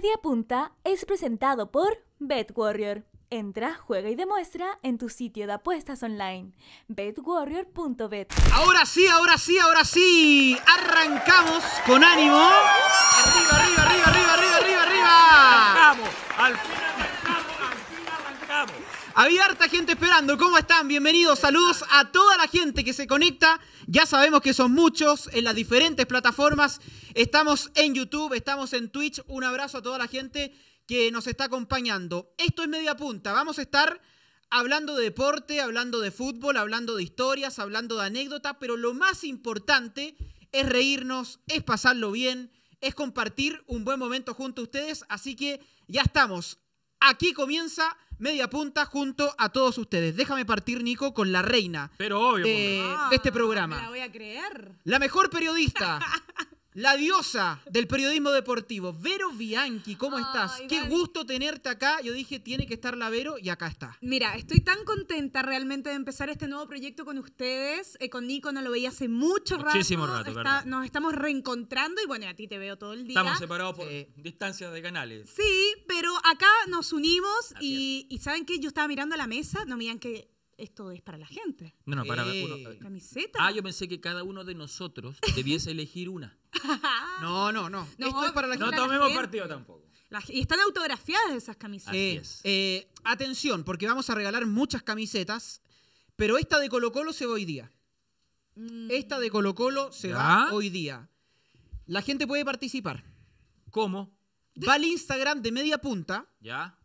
Media Punta es presentado por Warrior. Entra, juega y demuestra en tu sitio de apuestas online, betwarrior.bet. Ahora sí, ahora sí, ahora sí. Arrancamos con ánimo. Arriba, arriba, arriba, arriba, arriba, arriba, arriba. Arrancamos. Al fin arrancamos, al fin arrancamos. Había harta gente esperando. ¿Cómo están? Bienvenidos. Saludos a toda la gente que se conecta. Ya sabemos que son muchos en las diferentes plataformas. Estamos en YouTube, estamos en Twitch. Un abrazo a toda la gente que nos está acompañando. Esto es media punta. Vamos a estar hablando de deporte, hablando de fútbol, hablando de historias, hablando de anécdotas, pero lo más importante es reírnos, es pasarlo bien, es compartir un buen momento junto a ustedes. Así que ya estamos. Aquí comienza media punta junto a todos ustedes. Déjame partir, Nico, con la reina Pero de, este ah, programa. a La mejor periodista La diosa del periodismo deportivo, Vero Bianchi, ¿cómo estás? Qué gusto tenerte acá. Yo dije, tiene que estar la Vero y acá está. Mira, estoy tan contenta realmente de empezar este nuevo proyecto con ustedes. Eh, con Nico no lo veía hace mucho Muchísimo rato. ¿verdad? nos estamos reencontrando y bueno, a ti te veo todo el día. Estamos separados por distancias de canales. Sí, pero acá nos unimos y, ¿saben qué? Yo estaba mirando la mesa, no me que esto es para la gente. No, no, para eh, uno, eh, Camiseta. Ah, yo pensé que cada uno de nosotros debiese elegir una. no, no, no, Esto es para la gente. No tomemos partido tampoco. y están autografiadas esas camisetas. Así eh, eh, atención, porque vamos a regalar muchas camisetas, pero esta de Colo Colo se va hoy día. Mm. Esta de Colo Colo se va hoy día. La gente puede participar. ¿Cómo? Va al Instagram de Media Punta. ¿Ya?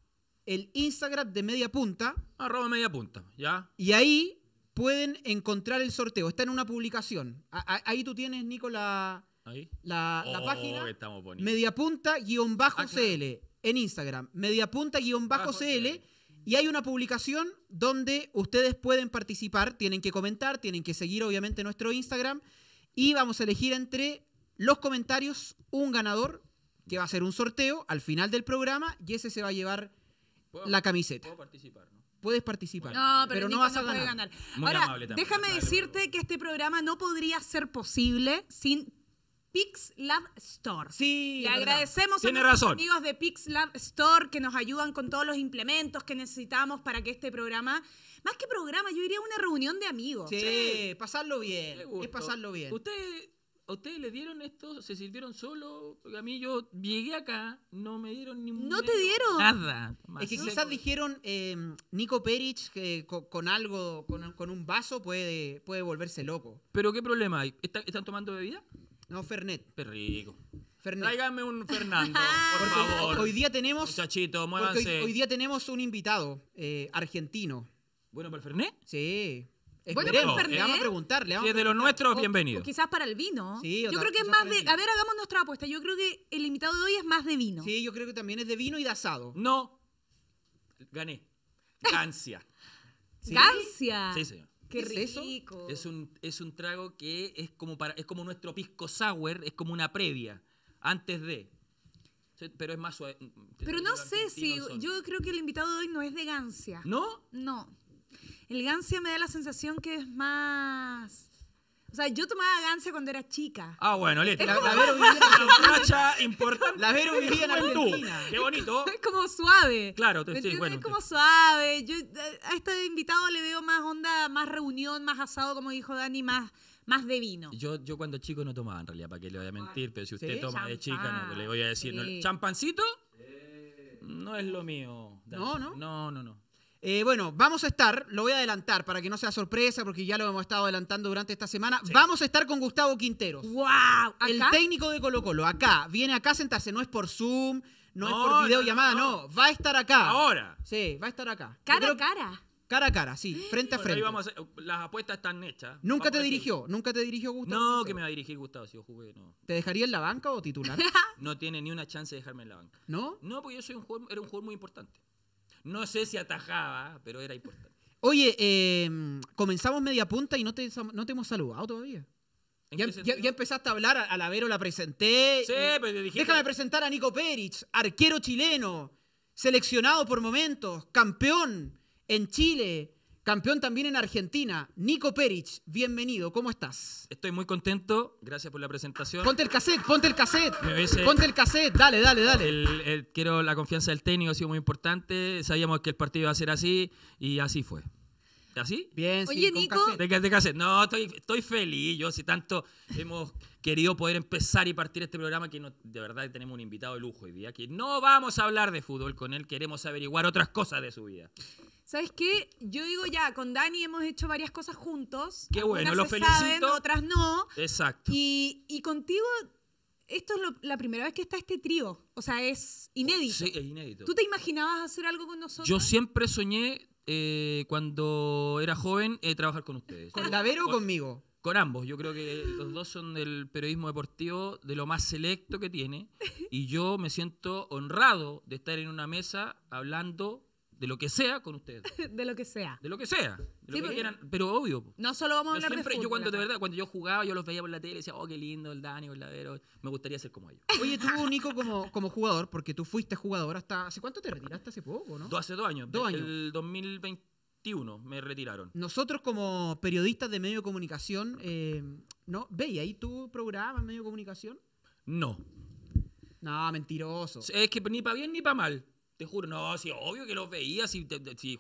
el Instagram de Media Punta. Arroba Media Punta, ¿ya? Y ahí pueden encontrar el sorteo. Está en una publicación. ahí tú tienes, Nico, La, oh, página mediapunta-cl ah, en Instagram, mediapunta-cl y hay una publicación donde ustedes pueden participar, tienen que comentar, tienen que seguir obviamente nuestro Instagram y vamos a elegir entre los comentarios un ganador que va a ser un sorteo al final del programa y ese se va a llevar la camiseta. Puedo participar, ¿no? puedes participar. No, pero, no vas a ganar. ganar. Ahora, déjame decirte que este programa no podría ser posible sin PixLab Store. Sí, Le agradecemos a los amigos de PixLab Store que nos ayudan con todos los implementos que necesitamos para que este programa, más que programa, yo diría una reunión de amigos. Sí, sí. pasarlo bien. Es pasarlo bien. Usted ¿A ustedes le dieron esto? ¿Se sirvieron solo? a mí yo llegué acá, no me dieron ni ¿No te dieron? Nada. es que quizás dijeron em, Nico Perich que con, algo, con, un vaso puede, puede volverse loco. ¿Pero qué problema hay? ¿Están tomando bebida? No, Fernet. Perrigo. Fernet. Tráigame un Fernando, por favor. Hoy día tenemos. Muchachito, muévanse. Hoy, día tenemos un invitado eh, argentino. ¿Bueno para el Fernet? Sí. Bueno, le vamos a preguntar. vamos si es de los nuestros, bienvenido. quizás para el vino. yo creo que es más de. A ver, hagamos nuestra apuesta. Yo creo que el invitado de hoy es más de vino. Sí, yo creo que también es de vino y de asado. No. Gané. Gancia. ¿Sí? ¿Gancia? Sí, señor. Qué rico. Es, un, trago que es como, para, es como nuestro pisco sour, es como una previa, antes de. Pero es más suave. Pero no sé si. Yo creo que el invitado de hoy no es de Gancia. ¿No? No. El Gancia me da la sensación que es más... O sea, yo tomaba Gancia cuando era chica. Ah, bueno, listo. La, la, Vero vivía en Argentina. importante. La Vero vivía en Argentina. Qué bonito. Es como suave. Claro, te sí, bueno. Es como suave. Yo eh, a este invitado le veo más onda, más reunión, más asado, como dijo Dani, más más de vino. Yo, yo cuando chico no tomaba en realidad, para que le vaya a mentir, pero si usted toma de chica, no le voy a decir. ¿Champancito? No es lo mío. No, no. No, no, no. Eh, bueno, vamos a estar, lo voy a adelantar para que no sea sorpresa, porque ya lo hemos estado adelantando durante esta semana. Vamos a estar con Gustavo Quinteros. ¡Wow! El técnico de Colo Colo, acá. Viene acá a sentarse, no es por Zoom, no, es por videollamada, no, no. Va a estar acá. Ahora. Sí, va a estar acá. Cara a cara. Cara a cara, sí, frente a frente. las apuestas están hechas. ¿Nunca te dirigió? ¿Nunca te dirigió Gustavo? No, que me va a dirigir Gustavo si yo jugué, ¿Te dejaría en la banca o titular? no tiene ni una chance de dejarme en la banca. ¿No? No, porque yo soy un jugador, era un jugador muy importante. No sé si atajaba, pero era importante. Oye, em, comenzamos media punta y no te, no te hemos saludado todavía. Ya, empezaste a hablar, a, la Vero la presenté. Sí, pero pues, dijiste... Déjame presentar a Nico Perich, arquero chileno, seleccionado por momentos, campeón en Chile, Campeón también en Argentina, Nico Perich, bienvenido, ¿cómo estás? Estoy muy contento, gracias por la presentación. Ponte el cassette, ponte el cassette, ponte el cassette, dale, dale, dale. quiero la confianza del técnico, ha sido muy importante, sabíamos que el partido iba a ser así y así fue. ¿Así? ¿Ah, Bien, Oye, sí, Nico. De, No, estoy, feliz. Yo, si tanto hemos querido poder empezar y partir este programa, que de verdad tenemos un invitado de lujo hoy día, que no vamos a hablar de fútbol con él, queremos averiguar otras cosas de su vida. ¿Sabes qué? Yo digo ya, con Dani hemos hecho varias cosas juntos. Qué bueno, lo felicito. Saben, otras no. Exacto. Y, contigo esto es la primera vez que está este trío. O sea, es inédito. Sí, es inédito. ¿Tú te imaginabas hacer algo con nosotros? Yo siempre soñé eh, cuando era joven he eh, trabajar con ustedes. ¿Con Gabero o conmigo? Con ambos. Yo creo que los dos son del periodismo deportivo de lo más selecto que tiene. Y yo me siento honrado de estar en una mesa hablando de lo que sea con ustedes. de lo que sea. De lo que sea. De pero obvio. No solo vamos a hablar de fútbol, Yo cuando, de verdad, cuando yo jugaba, yo los veía por la tele y decía, oh, qué lindo el Dani, el Ladero. Me gustaría ser como ellos. Oye, tú, Nico, como, jugador, porque tú fuiste jugador hasta... ¿Hace cuánto te retiraste? ¿Hace poco, no? Hace dos años. Dos años. El 2021 me retiraron. Nosotros como periodistas de medio de comunicación, eh, ¿no? ¿Veis ahí tu programa en medio de comunicación? No. No, mentiroso. Es que ni para bien ni para mal juro, no, sí, obvio que los veía. Si,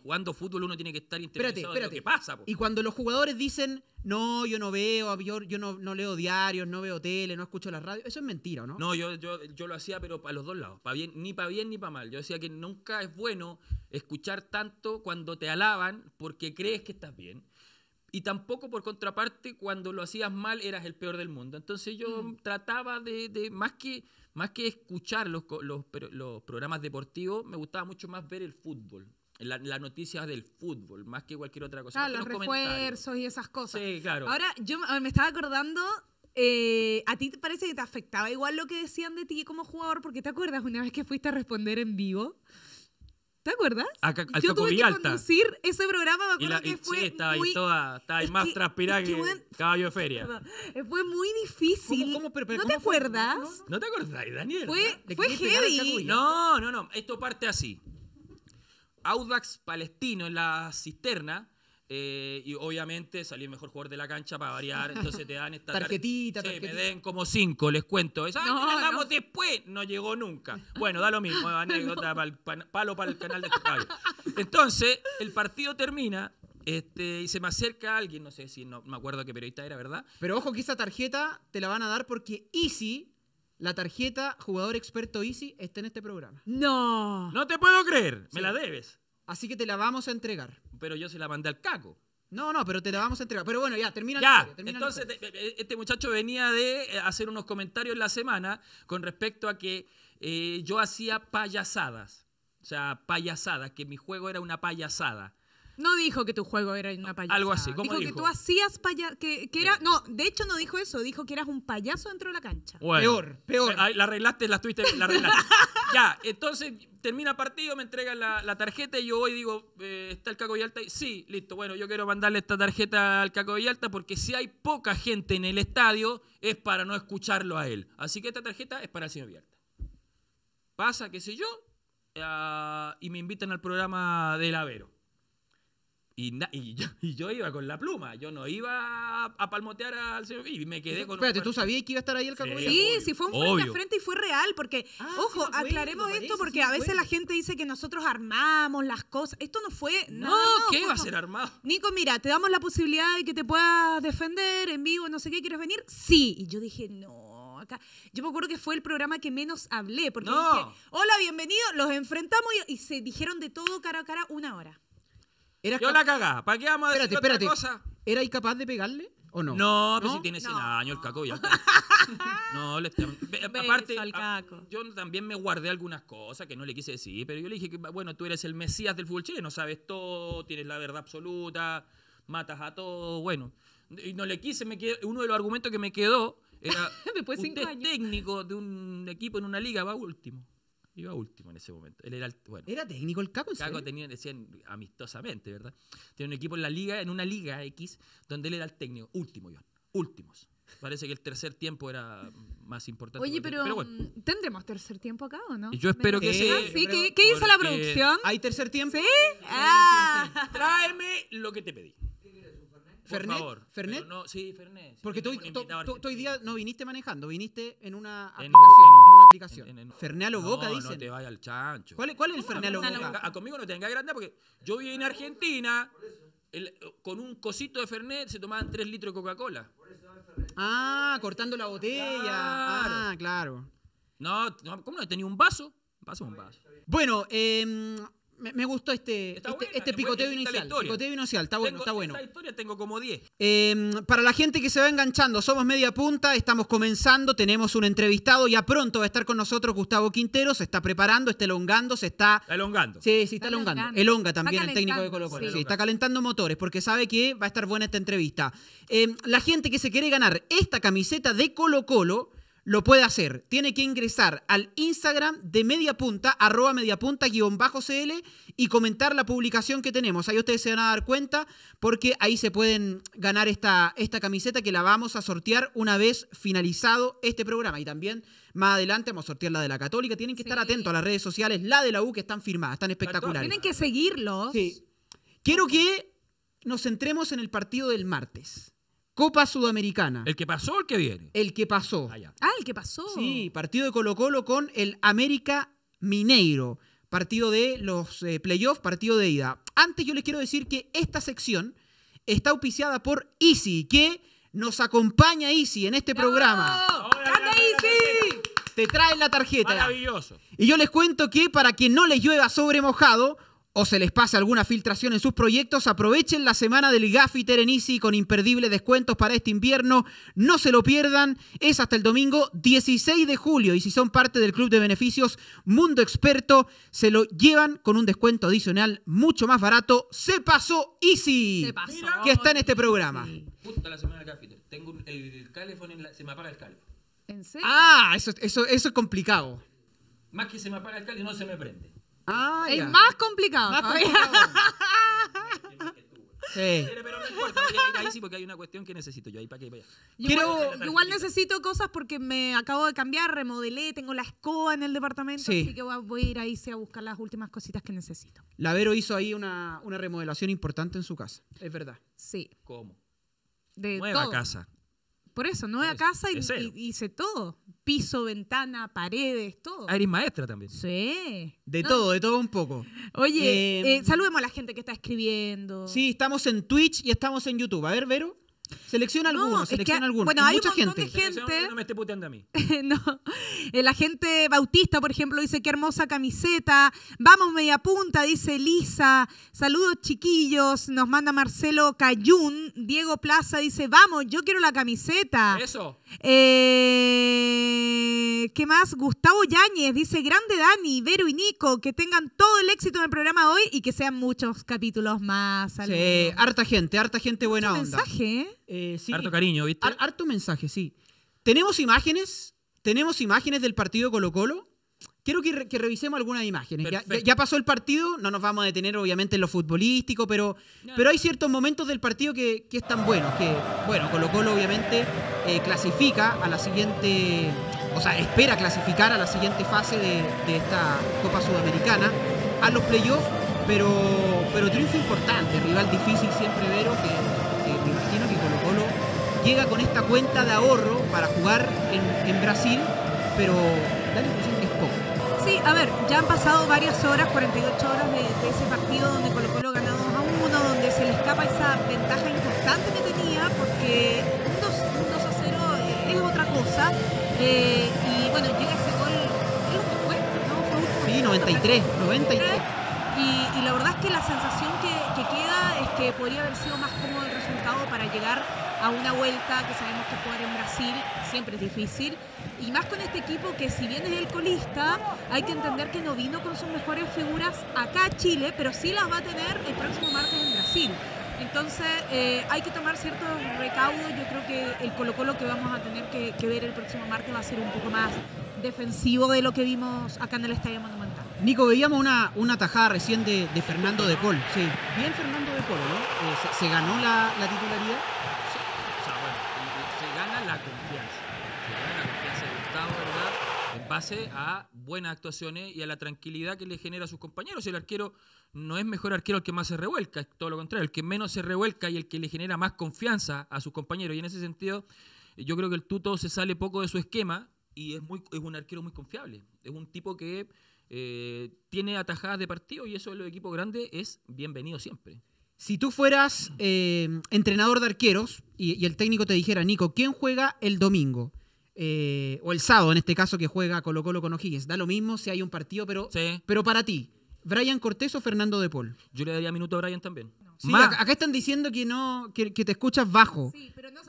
jugando fútbol uno tiene que estar interesado pasa. Y cuando los jugadores dicen, no, yo no veo, yo, yo no, leo diarios, no veo tele, no escucho la radio, eso es mentira, ¿no? No, yo, yo, lo hacía, pero para los dos lados, bien, ni para bien ni para mal. Yo decía que nunca es bueno escuchar tanto cuando te alaban porque crees que estás bien. Y tampoco por contraparte, cuando lo hacías mal eras el peor del mundo. Entonces yo mm. trataba de, de, más que más que escuchar los, los, programas deportivos, me gustaba mucho más ver el fútbol. Las noticias del fútbol, más que cualquier otra cosa. Ah, los, refuerzos y esas cosas. Sí, claro. Ahora, yo me estaba acordando eh, ¿A ti te parece que te afectaba igual lo que decían de ti como jugador? Porque te acuerdas una vez que fuiste a responder en vivo. ¿Te acuerdas? yo tuve que conducir ese programa, me acuerdo que fue. Sí, estaba ahí toda, estaba ahí más transpirada que, caballo de feria. Fue muy difícil. ¿Cómo, ¿No, te acuerdas? ¿No te acuerdas, Daniel? Fue, fue heavy. No, no, no. Esto parte así. Audax Palestino en la cisterna eh, y obviamente salí el mejor jugador de la cancha para variar. Entonces te dan esta tarjetita, sí, me den como cinco, les cuento. Esa, ah, la damos después, no llegó nunca. Bueno, da lo mismo, anécdota, palo para el canal de este Entonces, el partido termina. Este, y se me acerca alguien, no sé si no me acuerdo qué periodista era, ¿verdad? Pero ojo que esa tarjeta te la van a dar porque Easy la tarjeta jugador experto Easy está en este programa. No. No te puedo creer. Me la debes. Así que te la vamos a entregar. Pero yo se la mandé al caco. No, no, pero te la vamos a entregar. Pero bueno, ya, termina ya. Entonces, eh, eh, este muchacho venía de eh, hacer unos comentarios la semana con respecto a que yo hacía payasadas. O sea, payasadas, que mi juego era una payasada. No dijo que tu juego era una payasada. Algo así, dijo, que tú hacías payaso, que, era, no, de hecho no dijo eso, dijo que eras un payaso dentro de la cancha. peor, peor. La arreglaste, la tuviste, la arreglaste. ya, entonces termina partido, me entregan la, tarjeta y yo hoy digo, eh, ¿está el Caco Alta? Sí, listo, bueno, yo quiero mandarle esta tarjeta al Caco Alta porque si hay poca gente en el estadio es para no escucharlo a él. Así que esta tarjeta es para el señor Villalta. Pasa, qué sé yo, ah, y me invitan al programa del Avero. Y, y, yo, iba con la pluma, yo no iba a, palmotear al señor y me quedé con... Espérate, ¿tú sabías que iba a estar ahí el Sí, sí, fue un frente a frente y fue real, porque, ah, ojo, aclaremos esto, porque a veces la gente dice que nosotros armamos las cosas, esto no fue... No, ¿qué iba a ser armado? Nico, mira, te damos la posibilidad de que te puedas defender en vivo, no sé qué, ¿quieres venir? Sí, y yo dije, no. Acá. Yo me acuerdo que fue el programa que menos hablé, porque no. dije, hola, bienvenido, los enfrentamos y se dijeron de todo cara a cara una hora. Yo la cagaba. ¿Para qué vamos a decir espérate, otra cosa? ¿Erais capaz de pegarle o no? No, pero si tiene 100 años el caco ya. No, le Aparte, yo también me guardé algunas cosas que no le quise decir, pero yo le dije que, bueno, tú eres el mesías del fútbol no sabes todo, tienes la verdad absoluta, matas a todo, bueno. Y no le quise, me uno de los argumentos que me quedó era, Después técnico de un equipo en una liga, va último iba último en ese momento. Él era, bueno, ¿Era técnico el Caco. Caco tenía, decían amistosamente, ¿verdad? Tiene un equipo en la liga, en una liga X, donde él era el técnico, último, Iván, últimos. Parece que el tercer tiempo era más importante. Oye, pero, mm, ¿tendremos tercer tiempo acá o no? yo espero que ah, sí. ¿Qué, hizo la producción? ¿Hay tercer tiempo? ¿Sí? Ah. Tráeme lo que te pedí. Por favor. Fernet. No, sí, Fernet. Porque hoy día no viniste manejando, viniste en una en aplicación. Fernéalo En, Boca, dice. No te vaya al chancho. ¿Cuál, es el Fernalo Boca? A, a conmigo no tenga grande porque yo vivía en Argentina. con un cosito de Fernet se tomaban tres litros de Coca-Cola. Ah, cortando la botella. Ah, claro. No, no, ¿cómo no? Tenía un vaso. Un Vaso un vaso. Bueno, eh, me, gustó este, este, este picoteo inicial. Picoteo inicial, está bueno, está bueno. tengo como 10. Em, para la gente que se va enganchando, somos media punta, estamos comenzando, tenemos un entrevistado, ya pronto va a estar con nosotros Gustavo Quintero, se está preparando, está elongando, se está... Está elongando. Sí, sí, está, elongando. Elonga también el técnico de Colo Colo. está calentando motores porque sabe que va a estar buena esta entrevista. Em, la gente que se quiere ganar esta camiseta de Colo Colo lo puede hacer. Tiene que ingresar al Instagram de mediapunta, arroba mediapunta guión bajo CL y comentar la publicación que tenemos. Ahí ustedes se van a dar cuenta porque ahí se pueden ganar esta, esta camiseta que la vamos a sortear una vez finalizado este programa. Y también más adelante vamos a sortear la de la Católica. Tienen que estar atentos a las redes sociales, la de la U que están firmadas, están espectaculares. Tienen que seguirlos. Quiero que nos centremos en el partido del martes. Copa Sudamericana. ¿El que pasó o el que viene? El que pasó. Ah, ah el que pasó. Sí, partido de Colo Colo con el América Mineiro. Partido de los eh, playoffs, partido de ida. Antes yo les quiero decir que esta sección está auspiciada por Easy, que nos acompaña Easy en este programa. ¡Hola! Easy! Te traen la tarjeta. Maravilloso. Y yo les cuento que para que no les llueva sobre mojado, o se les pasa alguna filtración en sus proyectos, aprovechen la semana del en Easy con imperdibles descuentos para este invierno. No se lo pierdan, es hasta el domingo 16 de julio y si son parte del Club de Beneficios Mundo Experto, se lo llevan con un descuento adicional mucho más barato. Se pasó Easy, se pasó. que está en este programa. Justo la semana del Gaffiter. tengo el teléfono, se me apaga el calefón. ¿En serio? Ah, eso, eso, es complicado. Más que se me apaga el y no se me prende. Ah, es más complicado. Más complicado. Sí. Pero no importa, porque hay una cuestión que necesito yo ahí para que vaya. Igual, necesito cosas porque me acabo de cambiar, remodelé, tengo la escoba en el departamento, así que voy a ir ahí a buscar las últimas cositas que necesito. Lavero hizo ahí una, remodelación importante en su casa, es verdad. Sí. ¿Cómo? De Nueva casa. Por eso, no nueva casa y, hice todo. Piso, ventana, paredes, todo. Ah, maestra también. Sí. De todo, de todo un poco. Oye, eh, eh, saludemos a la gente que está escribiendo. Sí, estamos en Twitch y estamos en YouTube. A ver, Vero. Selecciona alguno, selecciona Bueno, hay, mucha un gente. De gente. No me esté puteando a mí. no. La gente Bautista, por ejemplo, dice qué hermosa camiseta. Vamos media punta, dice Lisa. Saludos chiquillos, nos manda Marcelo Cayún. Diego Plaza dice, vamos, yo quiero la camiseta. Eso. Eh... ¿Qué más? Gustavo Yáñez dice, grande Dani, Vero y Nico, que tengan todo el éxito en el programa hoy y que sean muchos capítulos más. Sí, harta gente, harta gente buena harto onda. mensaje? Eh, eh Harto cariño, ¿viste? harto mensaje, sí. ¿Tenemos imágenes? ¿Tenemos imágenes del partido Colo Colo? Quiero que, revisemos algunas imágenes. Ya, pasó el partido, no nos vamos a detener obviamente en lo futbolístico, pero, pero hay ciertos momentos del partido que, que están buenos. Que, bueno, Colo Colo obviamente eh, clasifica a la siguiente o sea, espera clasificar a la siguiente fase de, esta Copa Sudamericana, a los playoffs, pero, pero triunfo importante, rival difícil siempre Vero, que, me imagino que Colo Colo llega con esta cuenta de ahorro para jugar en, Brasil, pero da la impresión que es poco. Sí, a ver, ya han pasado varias horas, 48 horas de, ese partido donde Colo Colo ha 2 a 1, donde se le escapa esa ventaja importante que tenía, porque a 0 eh, es otra cosa, eh, y bueno, llega ese gol, ¿qué es ¿no? sí, 93, 93. Y, la verdad es que la sensación que, que queda es que podría haber sido más cómodo el resultado para llegar a una vuelta que sabemos que jugar en Brasil siempre es difícil. Y más con este equipo que si bien es el colista, hay que entender que no vino con sus mejores figuras acá a Chile, pero sí las va a tener el próximo martes en Brasil. Entonces eh, hay que tomar cierto recaudo. Yo creo que el Colo Colo que vamos a tener que, ver el próximo martes va a ser un poco más defensivo de lo que vimos acá en el Estadio Monumental. Nico, veíamos una, una tajada recién de, Fernando de Paul. Sí, bien Fernando de Paul, ¿no? Eh, se, ganó la, titularidad. Sí. O sea, bueno, se gana la confianza. Se gana la confianza de Gustavo, ¿verdad? En base a buenas actuaciones y a la tranquilidad que le genera a sus compañeros. El arquero no es mejor arquero el que más se revuelca, es todo lo contrario, el que menos se revuelca y el que le genera más confianza a sus compañeros. Y en ese sentido, yo creo que el Tuto se sale poco de su esquema y es, muy, un arquero muy confiable. Es un tipo que eh, tiene atajadas de partido y eso en los equipos grandes es bienvenido siempre. Si tú fueras eh, entrenador de arqueros y, el técnico te dijera, Nico, ¿quién juega el domingo? Eh, o el sábado, en este caso, que juega Colo Colo con O'Higgins. Da lo mismo si hay un partido, pero, pero para ti, ¿Brian Cortés o Fernando de Paul? Yo le daría minuto a Brian también. Sí, acá están diciendo que no que, te escuchas bajo.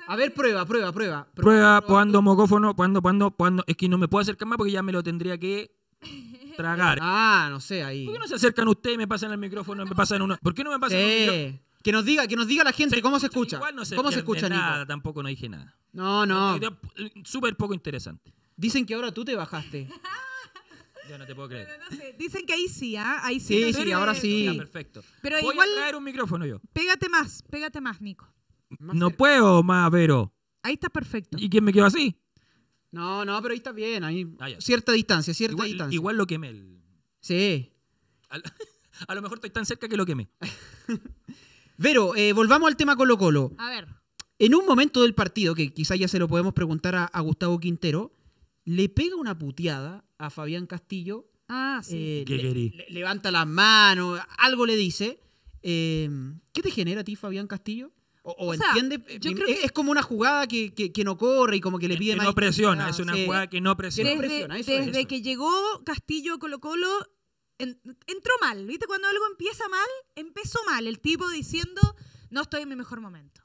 a ver, prueba, prueba, prueba. Prueba, mogófono, mocófono, cuando, cuando. Es que no me puedo acercar más porque ya me lo tendría que tragar. ah, no sé, ahí. ¿Por qué no se acercan ustedes y me pasan el micrófono? Me pasan uno? ¿Por qué no me pasan Que nos diga, que nos diga la gente cómo se escucha. no ¿Cómo se escucha, nada, tampoco no dije nada. No, no. Súper poco interesante. Dicen que ahora tú te bajaste. Yo no te puedo creer. Dicen que ahí sí, ¿ah? Ahí sí. Sí, sí, ahora sí. perfecto. Pero Voy a traer un micrófono yo. Pégate más, pégate más, Nico. no puedo más, Vero. Ahí está perfecto. ¿Y quién me quedó así? No, no, pero ahí está bien. Ahí, ah, cierta distancia, cierta distancia. Igual lo quemé. Sí. A, lo mejor estoy tan cerca que lo quemé. Vero, eh, volvamos al tema Colo Colo. A ver. En un momento del partido, que quizás ya se lo podemos preguntar a Gustavo Quintero, le pega una puteada Fabián Castillo. Ah, eh, levanta las manos, algo le dice. Eh, ¿Qué te genera a ti, Fabián Castillo? O, entiende, eh, es, como una jugada que, que, no corre y como que le pide No presiona, ah, es una jugada que no presiona. Desde, que llegó Castillo Colo Colo, entró mal. ¿Viste? Cuando algo empieza mal, empezó mal. El tipo diciendo, no estoy en mi mejor momento.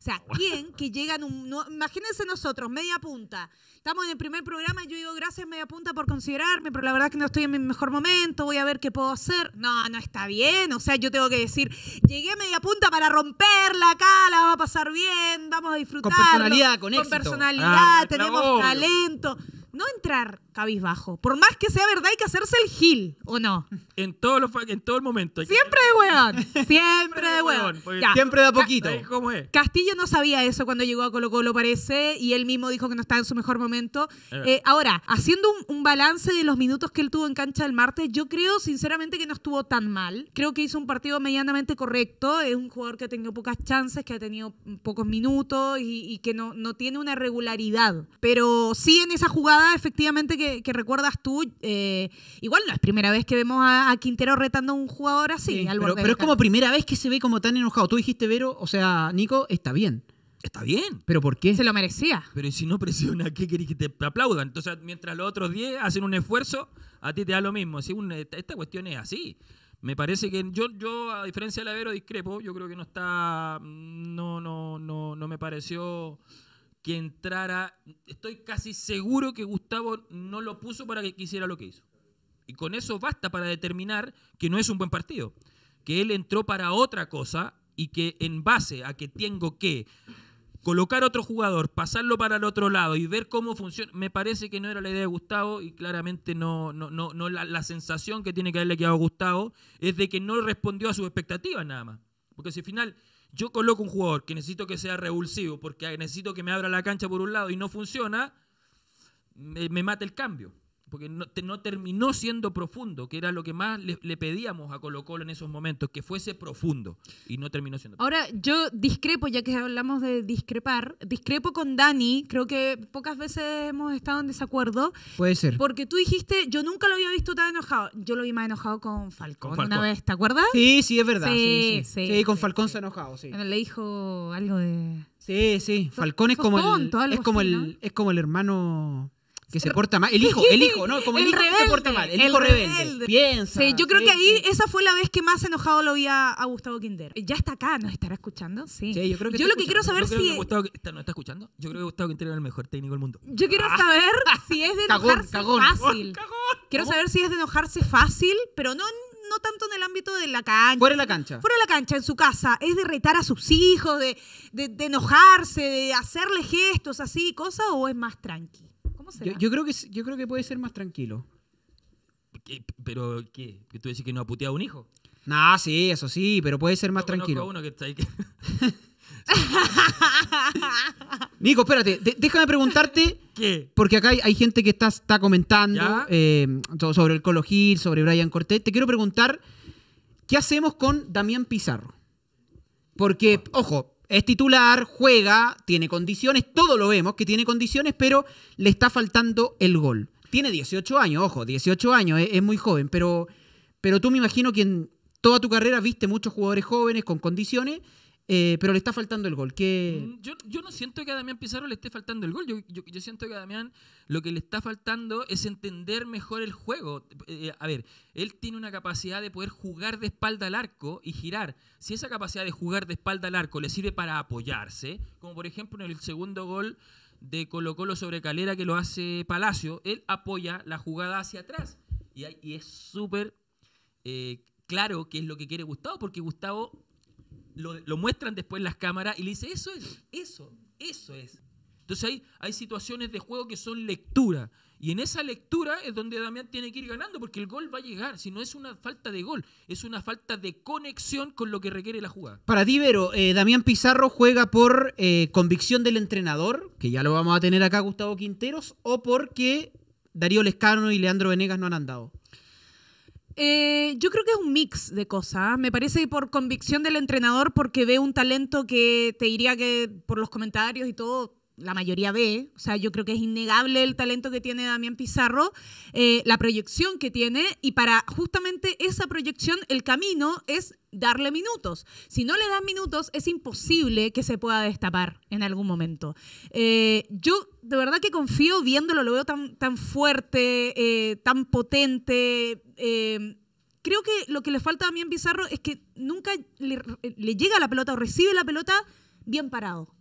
O sea, ¿quién que llega en un... imagínense nosotros, media punta. Estamos en el primer programa y yo digo, gracias media punta por considerarme, pero la verdad es que no estoy en mi mejor momento, voy a ver qué puedo hacer. No, no está bien. O sea, yo tengo que decir, llegué media punta para romperla acá, la Vamos a pasar bien, vamos a disfrutar. Con personalidad, con éxito. Con personalidad, ah, tenemos talento. No entrar bajo. Por más que sea verdad, hay que hacerse el gil, ¿o no? En, todos en todo el momento. Siempre de hueón. Siempre de hueón. Siempre da poquito. ¿Cómo es? Castillo no sabía eso cuando llegó a Colo Colo, parece, y él mismo dijo que no estaba en su mejor momento. Eh, ahora, haciendo un, balance de los minutos que él tuvo en cancha el martes, yo creo sinceramente que no estuvo tan mal. Creo que hizo un partido medianamente correcto. Es un jugador que ha tenido pocas chances, que ha tenido pocos minutos y, que no, no tiene una regularidad. Pero sí en esa jugada, efectivamente, que que, recuerdas tú, eh, igual no es primera vez que vemos a, Quintero retando a un jugador así. pero, es como primera vez que se ve como tan enojado. Tú dijiste, Vero, o sea, Nico, está bien. Está bien. ¿Pero por qué? Se lo merecía. Pero si no presiona, ¿qué querés que te aplaudan? Entonces, mientras los otros 10 hacen un esfuerzo, a ti te da lo mismo. Si eh, esta cuestión es así. Me parece que yo, a diferencia de la Vero, discrepo. Yo creo que no está. no, no, no me pareció que entrara, estoy casi seguro que Gustavo no lo puso para que quisiera lo que hizo. Y con eso basta para determinar que no es un buen partido, que él entró para otra cosa y que en base a que tengo que colocar otro jugador, pasarlo para el otro lado y ver cómo funciona, me parece que no era la idea de Gustavo y claramente no, no, no, la, la, sensación que tiene que haberle quedado a Gustavo es de que no respondió a sus expectativas nada más. Porque si al final yo coloco un jugador que necesito que sea revulsivo porque necesito que me abra la cancha por un lado y no funciona, me, me mata el cambio porque no, terminó siendo profundo, que era lo que más le, pedíamos a Colo Colo en esos momentos, que fuese profundo, y no terminó siendo Ahora, yo discrepo, ya que hablamos de discrepar, discrepo con Dani, creo que pocas veces hemos estado en desacuerdo. Puede ser. Porque tú dijiste, yo nunca lo había visto tan enojado, yo lo vi más enojado con Falcón, una vez, ¿te acuerdas? Sí, sí, es verdad. Sí, sí, sí. con Falcón se ha enojado, sí. Bueno, le dijo algo de... Sí, sí, Falcón es como, como es como el hermano que se porta mal. El hijo, el hijo, ¿no? Como el, hijo rebelde, se porta mal. El, hijo rebelde. Piensa. Sí, yo creo que ahí esa fue la vez que más enojado lo vi a, Gustavo Quintero. Ya está acá, ¿nos estará escuchando? Sí. yo creo que yo lo que quiero saber si. ¿No está escuchando? Yo creo que Gustavo Quintero es el mejor técnico del mundo. Yo quiero ah. saber si es de enojarse fácil. quiero saber si es de enojarse fácil, pero no no tanto en el ámbito de la cancha. Fuera de la cancha. Fuera de la cancha, en su casa. Es de retar a sus hijos, de, de, de enojarse, de hacerle gestos así, cosas, o es más tranqui. Yo, creo que, yo creo que puede ser más tranquilo. ¿Qué? ¿Pero ¿Que tú decís que no ha puteado un hijo? No, sí, eso sí, pero puede ser más tranquilo. Uno Nico, espérate, déjame preguntarte. ¿Qué? Porque acá hay, gente que está, está comentando eh, sobre el Colo Gil, sobre Brian Cortés. Te quiero preguntar, ¿qué hacemos con Damián Pizarro? Porque, ojo, es titular, juega, tiene condiciones, todo lo vemos que tiene condiciones, pero le está faltando el gol. Tiene 18 años, ojo, 18 años, es, muy joven, pero, pero tú me imagino que en toda tu carrera viste muchos jugadores jóvenes con condiciones eh, pero le está faltando el gol. ¿Qué... Mm, yo, no siento que a Damián Pizarro le esté faltando el gol. Yo, yo, siento que a Damián lo que le está faltando es entender mejor el juego. Eh, a ver, él tiene una capacidad de poder jugar de espalda al arco y girar. Si esa capacidad de jugar de espalda al arco le sirve para apoyarse, como por ejemplo en el segundo gol de Colo Colo sobre Calera que lo hace Palacio, él apoya la jugada hacia atrás. Y, y es súper eh, claro que es lo que quiere Gustavo, porque Gustavo lo, muestran después las cámaras y le dice, eso es, eso, eso es. Entonces hay, hay situaciones de juego que son lectura. Y en esa lectura es donde Damián tiene que ir ganando, porque el gol va a llegar. Si no es una falta de gol, es una falta de conexión con lo que requiere la jugada. Para ti, Vero, eh, Damián Pizarro juega por eh, convicción del entrenador, que ya lo vamos a tener acá Gustavo Quinteros, o porque Darío Lescano y Leandro Venegas no han andado. Eh, yo creo que es un mix de cosas. ¿ah? Me parece por convicción del entrenador, porque ve un talento que te diría que por los comentarios y todo la mayoría ve, o sea, yo creo que es innegable el talento que tiene Damián Pizarro, eh, la proyección que tiene, y para justamente esa proyección el camino es darle minutos. Si no le dan minutos, es imposible que se pueda destapar en algún momento. Eh, yo de verdad que confío viéndolo, lo veo tan, tan fuerte, eh, tan potente creo que lo que le falta a Damián Pizarro es que nunca le, llega la pelota o recibe la pelota bien parado.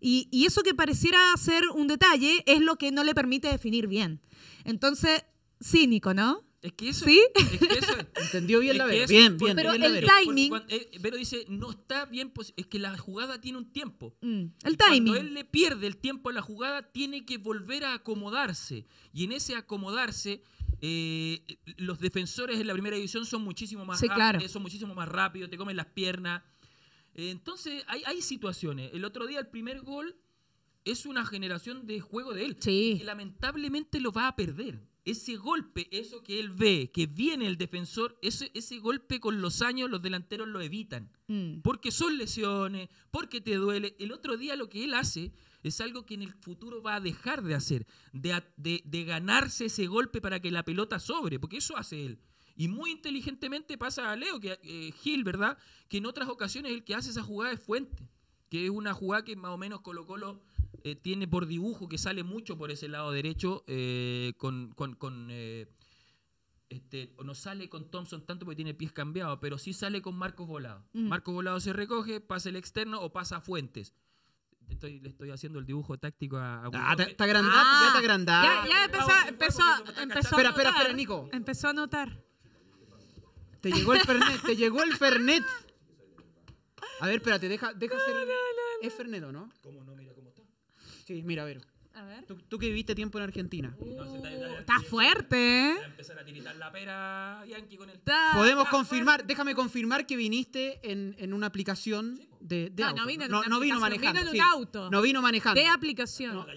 Y, eso que pareciera ser un detalle es lo que no le permite definir bien. Entonces, cínico, ¿no? Es que eso. ¿Sí? Entendió bien la vez. Bien, bien. Pero el timing. Eh, Vero dice, no está bien. Pues, es que la jugada tiene un tiempo. Mm, el timing. Cuando él le pierde el tiempo a la jugada, tiene que volver a acomodarse. Y en ese acomodarse. Eh, los defensores en la primera división son muchísimo más son muchísimo más rápidos, te comen las piernas, entonces, hay, situaciones. El otro día, el primer gol es una generación de juego de él. Sí. Lamentablemente lo va a perder. Ese golpe, eso que él ve, que viene el defensor, ese, ese golpe con los años los delanteros lo evitan. Mm. Porque son lesiones, porque te duele. El otro día lo que él hace es algo que en el futuro va a dejar de hacer, de ganarse ese golpe para que la pelota sobre, porque eso hace él. Y muy inteligentemente pasa a Leo, que Gil, ¿verdad? Que en otras ocasiones el que hace esa jugada es Fuentes que es una jugada que más o menos Colo Colo tiene por dibujo, que sale mucho por ese lado derecho, con, no sale con Thompson tanto porque tiene pies cambiados, pero sí sale con Marcos Volado. Marcos Volado se recoge, pasa el externo o pasa a Fuentes. le estoy haciendo el dibujo táctico a, está agrandado, ya está agrandado. Ya, empezó, a notar. Espera, espera, espera, Nico. Empezó a notar. Te llegó el Fernet, te llegó el Fernet. A ver, espérate, deja, deja ser. ¿Es Fernet no? ¿Cómo no? Mira cómo está. Sí, mira, a ver. A ver. Tú, que viviste tiempo en Argentina. Uh, está, fuerte. ¿eh? empezar a la pera Podemos confirmar, déjame confirmar que viniste en, en una aplicación de, ah, no, No, vino, no, no vino manejando. en un auto. no vino manejando. De aplicación.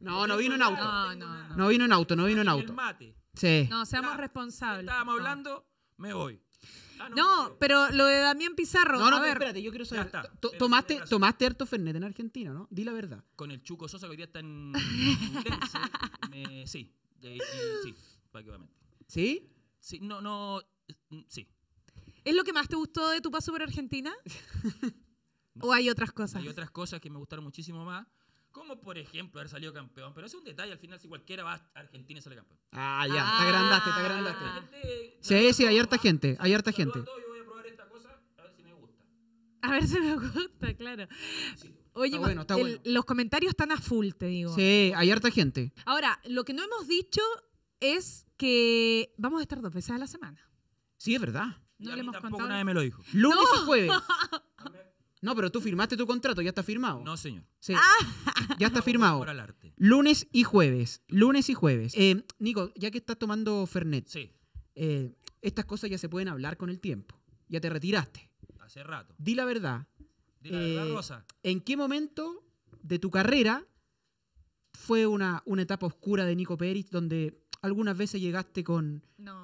No, no vino en auto. No, no vino en auto. No vino en auto, no vino en auto. No, seamos responsables. Estábamos hablando, me voy. Ah, no, pero lo de Damián Pizarro. No, no, espérate, yo quiero saber. tomaste, tomaste harto Fernet en Argentina, ¿no? Di la verdad. Con el Chuco Sosa, que hoy día está en. sí, ¿Sí? Sí, no, no. Mm, sí. ¿Es lo que más te gustó de tu paso por Argentina? ¿O hay otras cosas? Hay otras cosas que me gustaron muchísimo más. Como por ejemplo haber salido campeón, pero es un detalle, al final si cualquiera va a Argentina y sale campeón. Ah, ya, Está ah. te agrandaste, te agrandaste. sí, sí, hay harta gente, hay harta gente. A yo voy a probar esta cosa, a ver si me gusta. A ver si me gusta, claro. Oye, los comentarios están a full, te digo. Sí, hay harta gente. Ahora, lo que no hemos dicho es que vamos a estar dos veces a la semana. Sí, es verdad. No le hemos tampoco contado. nadie me lo dijo. Lunes o y jueves. No, pero tú firmaste tu contrato, ya está firmado. No, señor. Sí. Ah. Ya está firmado. Lunes y jueves. Lunes y jueves. Eh, Nico, ya que estás tomando Fernet, eh, estas cosas ya se pueden hablar con el tiempo. Ya te retiraste. Hace rato. Di la verdad. Di la verdad, eh, Rosa. ¿En qué momento de tu carrera fue una, etapa oscura de Nico Pérez donde algunas veces llegaste con,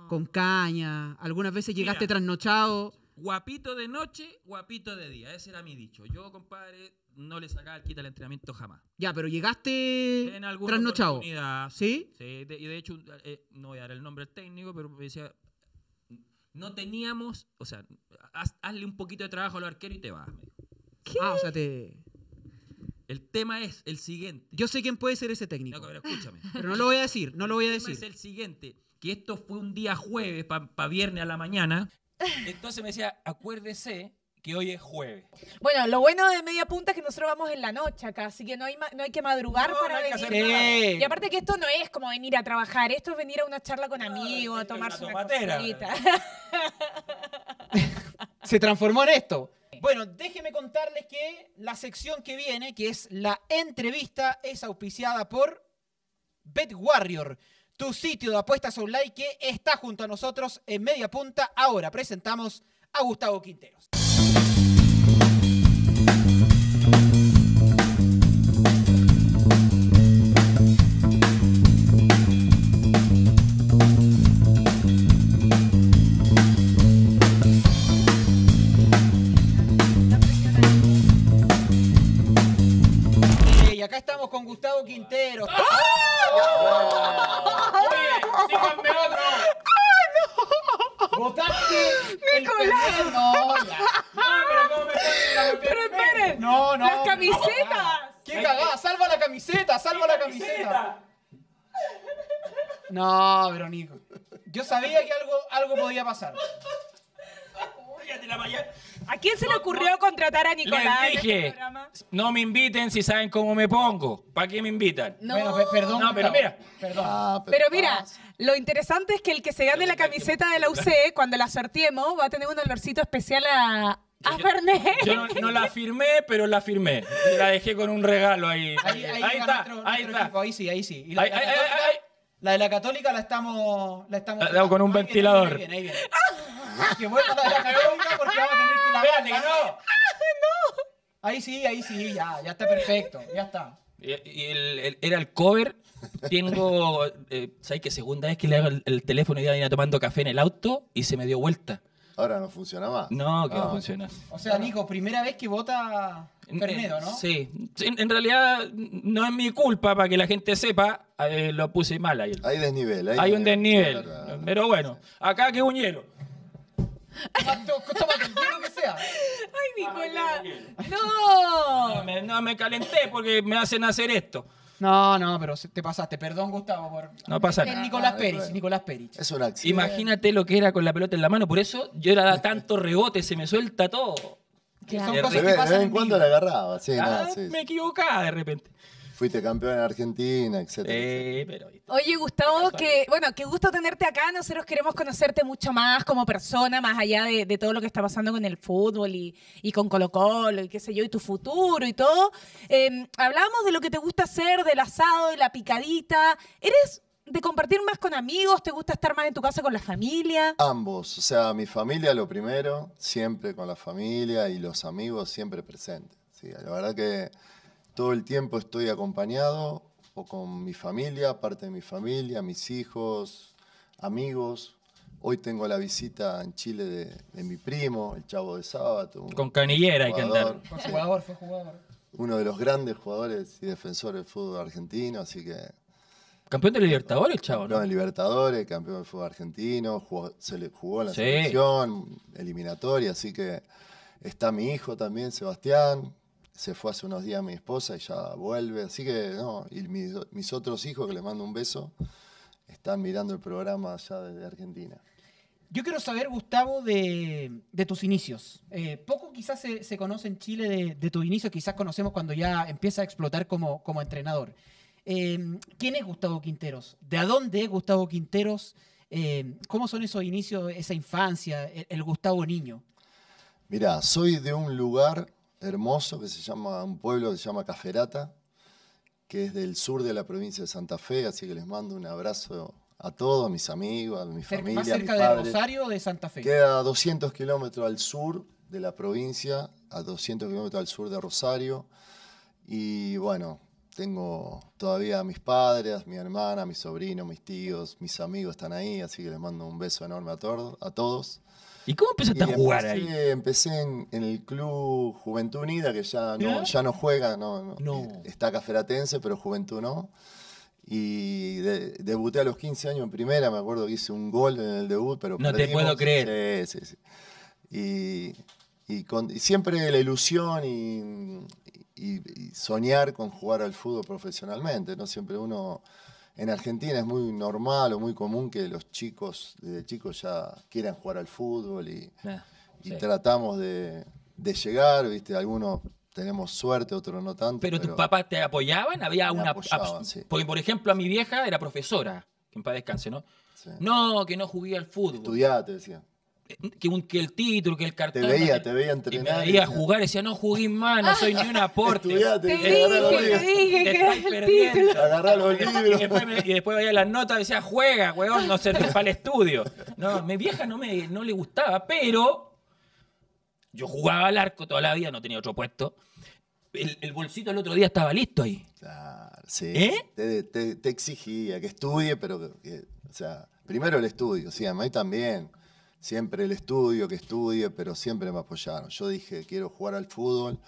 con caña, algunas veces llegaste trasnochado? guapito de noche, guapito de día. Ese era mi dicho. Yo, compadre, no le sacaba el quita al entrenamiento jamás. Ya, pero llegaste en alguna trasnochado. ¿Sí? y de hecho, eh, no voy a dar el nombre del técnico, pero me decía, no teníamos, o sea, hazle un poquito de trabajo al arquero y te vas. ¿Qué? Ah, o sea, te... El tema es el siguiente. Yo sé quién puede ser ese técnico. No, pero escúchame. pero no lo voy a decir, no lo voy a decir. es el siguiente, que esto fue un día jueves para viernes a la mañana. Entonces me decía, acuérdese que hoy es jueves. Bueno, lo bueno de media punta es que nosotros vamos en la noche acá, así que no hay, no hay que madrugar para venir. Y aparte que esto no es como venir a trabajar, esto es venir a una charla con amigos, a tomarse una, Se transformó en esto. Bueno, déjenme contarles que la sección que viene, que es la entrevista, es auspiciada por Bet Warrior tu sitio de apuestas online que está junto a nosotros en media punta. Ahora presentamos a Gustavo Quinteros. Y acá estamos con Gustavo Quinteros. ¡Ah! ¡Nicolás! No, ya. No, pero me ponen Pero esperen. No, no. ¡Las camisetas! ¡Qué cagá! ¡Salva la camiseta! ¡Salva la camiseta! No, Veronico. Yo sabía que algo, algo podía pasar. ¿A quién se le ocurrió contratar a Nicolás? Este dije, no me inviten si saben cómo me pongo. ¿Para qué me invitan? No, perdón. pero mira. Perdón. pero mira, ah, lo interesante es que el que se gane la camiseta de la UC, e, cuando la sorteemos, va a tener un olorcito especial a, a Yo no, la firmé, pero la firmé. La dejé con un regalo ahí. Ahí, está, ahí está. Ahí sí, ahí sí. la, de la católica, la estamos... La estamos con un ventilador. Ah, que vuelva la de la católica porque vamos a tener que la no. Ah, no. Ahí sí, ahí sí, ya, ya está perfecto, ya está. ¿Y, el, era el cover? Tengo, eh, ¿sabes qué? Segunda vez que le hago el, teléfono y ya venía tomando café en el auto y se me dio vuelta. Ahora no funciona más. No, que no, ah. funciona. O sea, Nico, primera vez que vota Fernedo, ¿no? Sí. En, realidad, no es mi culpa, para que la gente sepa, eh, lo puse mal ahí. Hay desnivel. Hay, un desnivel. Pero bueno, acá que un hielo. Ay, Nicolás. No. no, me calenté porque me hacen hacer esto. No, no, pero te pasaste. Perdón, Gustavo. Por... No pasa eh, nada. Nicolás Perich, Nicolás Perich. Es un accidente. Imagínate lo que era con la pelota en la mano. Por eso yo era tanto rebote, se me suelta todo. Claro. Son cosas de que pasan vez en cuando la agarraba. Sí, ah, sí. Me equivocaba de repente. Fuiste campeón en Argentina, etc. Oye, Gustavo, que bueno, qué gusto tenerte acá. Nosotros queremos conocerte mucho más como persona, más allá de, todo lo que está pasando con el fútbol y, con Colo Colo y qué sé yo, y tu futuro y todo. Eh, em, hablamos de lo que te gusta hacer, del asado, de la picadita. Eres de compartir más con amigos? ¿Te gusta estar más en tu casa con la familia? Ambos, o sea, mi familia lo primero, siempre con la familia y los amigos siempre presentes. Sí, la verdad que todo el tiempo estoy acompañado o con mi familia, parte de mi familia, mis hijos, amigos. Hoy tengo la visita en Chile de, mi primo, el Chavo de sábado. Con canillera hay que andar. Fue jugador, fue jugador. Uno de los grandes jugadores y defensores del fútbol argentino, así que Campeón de Libertadores, chavo. ¿no? en Libertadores, campeón del fútbol argentino, jugó, se le jugó la selección, eliminatoria, así que está mi hijo también, Sebastián, se fue hace unos días mi esposa y ya vuelve. Así que, no, y mis, otros hijos, que les mando un beso, están mirando el programa allá desde Argentina. Yo quiero saber, Gustavo, de, tus inicios. Eh, poco quizás se, conoce en Chile de, tus inicios, quizás conocemos cuando ya empieza a explotar como, como entrenador. Eh, ¿Quién es Gustavo Quinteros? ¿De dónde es Gustavo Quinteros? Eh, ¿Cómo son esos inicios, esa infancia, el, el Gustavo niño? mira soy de un lugar hermoso que se llama, un pueblo que se llama Caferata, que es del sur de la provincia de Santa Fe, así que les mando un abrazo a todos, a mis amigos, a mi familia. ¿Más cerca de Rosario o de Santa Fe? Queda a 200 kilómetros al sur de la provincia, a 200 kilómetros al sur de Rosario. Y bueno, tengo todavía a mis padres, mi hermana, mi sobrino mis tíos, mis amigos están ahí, así que les mando un beso enorme a todos. ¿Y cómo empezaste a jugar ahí? Eh, empecé en, el club Juventud Unida, que ya no, ya no juega, no, está caferatense, pero Juventud no. Y debuté a los 15 años en primera, me acuerdo que hice un gol en el debut, pero... No te puedo creer. Y, y siempre la ilusión y, soñar con jugar al fútbol profesionalmente, ¿no? Siempre uno en Argentina es muy normal o muy común que los chicos, desde chicos, ya quieran jugar al fútbol y, ah, tratamos de, llegar, ¿viste? Algunos tenemos suerte, otros no tanto. ¿Pero, tus papás te apoyaban? Había una. Porque, por ejemplo, a mi vieja era profesora, que en paz descanse, ¿no? No, que no jugué al fútbol. te decía que, el título, que el cartel, Te veía, te veía entrenar. Y veía jugar, decía, no jugué más, no soy ni un aporte. te, dije, te dije te Agarrá los libros. Y después, veía las notas decía, juega, huevón, no te para el estudio. No, mi vieja no, me, no le gustaba, pero yo jugaba al arco toda la vida, no tenía otro puesto. El, bolsito el otro día estaba listo ahí. Claro, sí. ¿Eh? Te, exigía que estudie, pero o sea, primero el estudio, sí, a mí también siempre el estudio, que estudie, pero siempre me apoyaron. Yo dije, quiero jugar al fútbol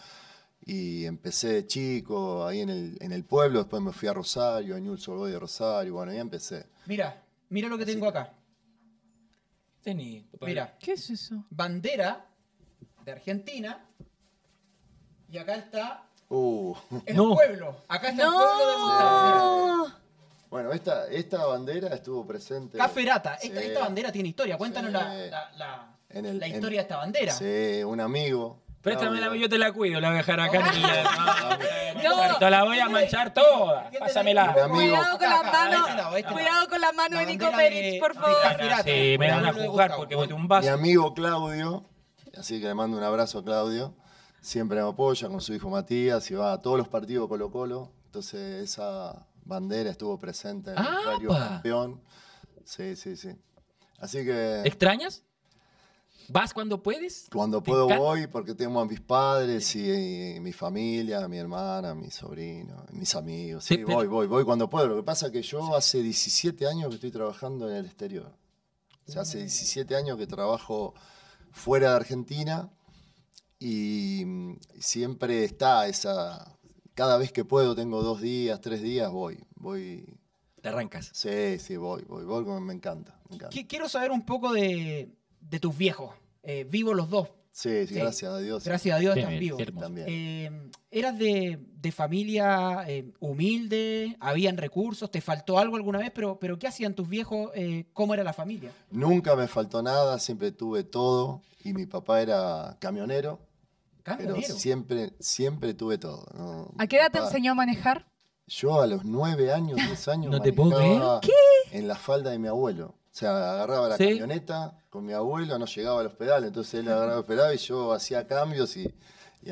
y empecé chico ahí en el, pueblo, después me fui a Rosario, a Newell's a Rosario, bueno, ahí empecé. Mira, mira lo que tengo acá. Tení, mira. ¿Qué es eso? Bandera de Argentina y acá está uh. el pueblo. Acá está el pueblo de bueno, esta, esta bandera estuvo presente. Caferata, esta, esta bandera tiene historia. Cuéntanos la, la, la, historia de esta bandera. Sí, un amigo. Préstamela, yo te la cuido, la voy a dejar acá en el no, no, la voy a manchar toda. Pásamela. Cuidado con la mano, este este cuidado con la mano de Nico Perich, por favor. Sí, me van a juzgar porque boté un vaso. Mi amigo Claudio, así que le mando un abrazo a Claudio. Siempre me apoya con su hijo Matías y va a todos los partidos Colo Colo. Entonces esa Bandera estuvo presente en el Campeón. Sí, sí, sí. Así que. ¿Extrañas? ¿Vas cuando puedes? Cuando puedo voy porque tengo a mis padres y, mi familia, a mi hermana, a mi sobrino, a mis amigos. sí voy, voy, voy cuando puedo. Lo que pasa es que yo hace 17 años que estoy trabajando en el exterior. O sea, hace 17 años que trabajo fuera de Argentina y mm, siempre está esa, cada vez que puedo, tengo dos días, tres días, voy, voy. Te arrancas. Sí, sí, voy, voy, voy, me encanta. quiero saber un poco de, tus viejos, Vivo eh, vivos los dos. Sí, gracias a Dios. Gracias a Dios están vivos. Em, ¿Eras de, familia em, humilde? ¿Habían recursos? ¿Te faltó algo alguna vez? Pero, pero ¿qué hacían tus viejos? Eh, ¿Cómo era la familia? Nunca me faltó nada, siempre tuve todo. Y mi papá era camionero, pero siempre, siempre tuve todo. ¿A qué edad te enseñó a manejar? Yo a los nueve años, diez años, en la falda de mi abuelo. O sea, agarraba la camioneta con mi abuelo, no llegaba al hospital, entonces él agarraba el pedal y yo hacía cambios y,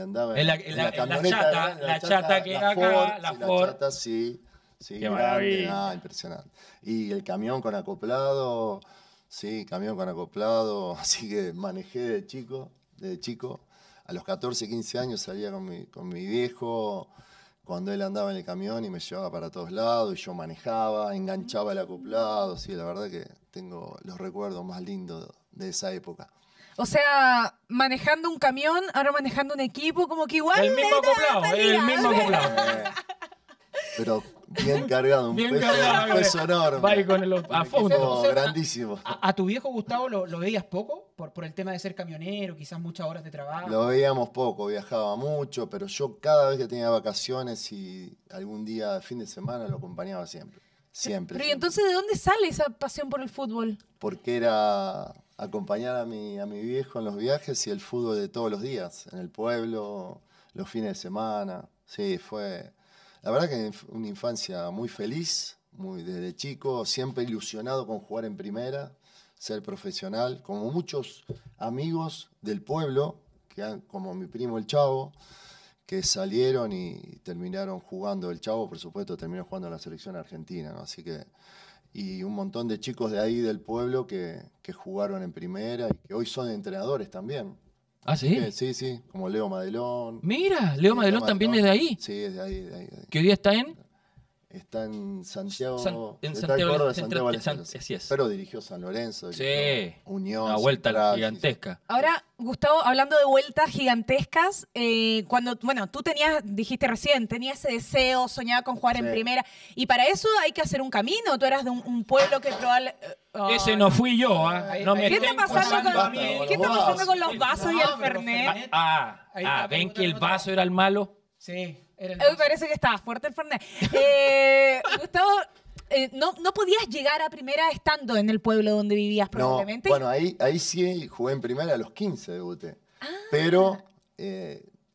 andaba en la, camioneta. La chata, que era la La chata, sí, ah, impresionante. Y el camión con acoplado, sí, camión con acoplado, así que manejé de chico, de chico a los 14, 15 años salía con mi, viejo cuando él andaba en el camión y me llevaba para todos lados y yo manejaba, enganchaba el acoplado, sí, la verdad que tengo los recuerdos más lindos de esa época. O sea, manejando un camión, ahora manejando un equipo, como que igual... El mismo acoplado, el mismo acoplado. Eh, pero Bien cargado, un peso, enorme. a grandísimo. A, tu viejo Gustavo lo, veías poco? Por, el tema de ser camionero, quizás muchas horas de trabajo. Lo veíamos poco, viajaba mucho, pero yo cada vez que tenía vacaciones y algún día, fin de semana, lo acompañaba siempre. Siempre. ¿y entonces de dónde sale esa pasión por el fútbol? Porque era acompañar a a mi viejo en los viajes y el fútbol de todos los días, en el pueblo, los fines de semana. Sí, fue la verdad que una infancia muy feliz, muy desde chico, siempre ilusionado con jugar en primera, ser profesional, como muchos amigos del pueblo, que como mi primo el Chavo, que salieron y terminaron jugando. El Chavo, por supuesto, terminó jugando en la selección argentina, Así que y un montón de chicos de ahí del pueblo que, que, jugaron en primera y que hoy son entrenadores también. ¿Ah, sí? Eh, sí, sí, como Leo Madelón. Mira, Leo Madelón también desde ahí. Sí, es ahí, Que hoy día está en. Está en Santiago. San, Santiago, así Pero dirigió San Lorenzo. y sí. Una vuelta gigantesca. Ahora, Gustavo, hablando de vueltas gigantescas, eh, cuando, bueno, tú tenías, dijiste recién, tenías ese deseo, soñaba con jugar en primera. Y para eso hay que hacer un camino. Tú eras de un, pueblo que probablemente. Eh, ese no fui yo, ah, ¿Qué está pasando, con, los vasos y el Fernet? ah, ah ¿ven que el vaso era el malo? Sí. Eh, me parece que estaba fuerte el Fernet. Eh, Gustavo, eh, no, podías llegar a primera estando en el pueblo donde vivías probablemente. No, bueno, ahí, ahí sí jugué en primera a los 15 debuté. Ah. Pero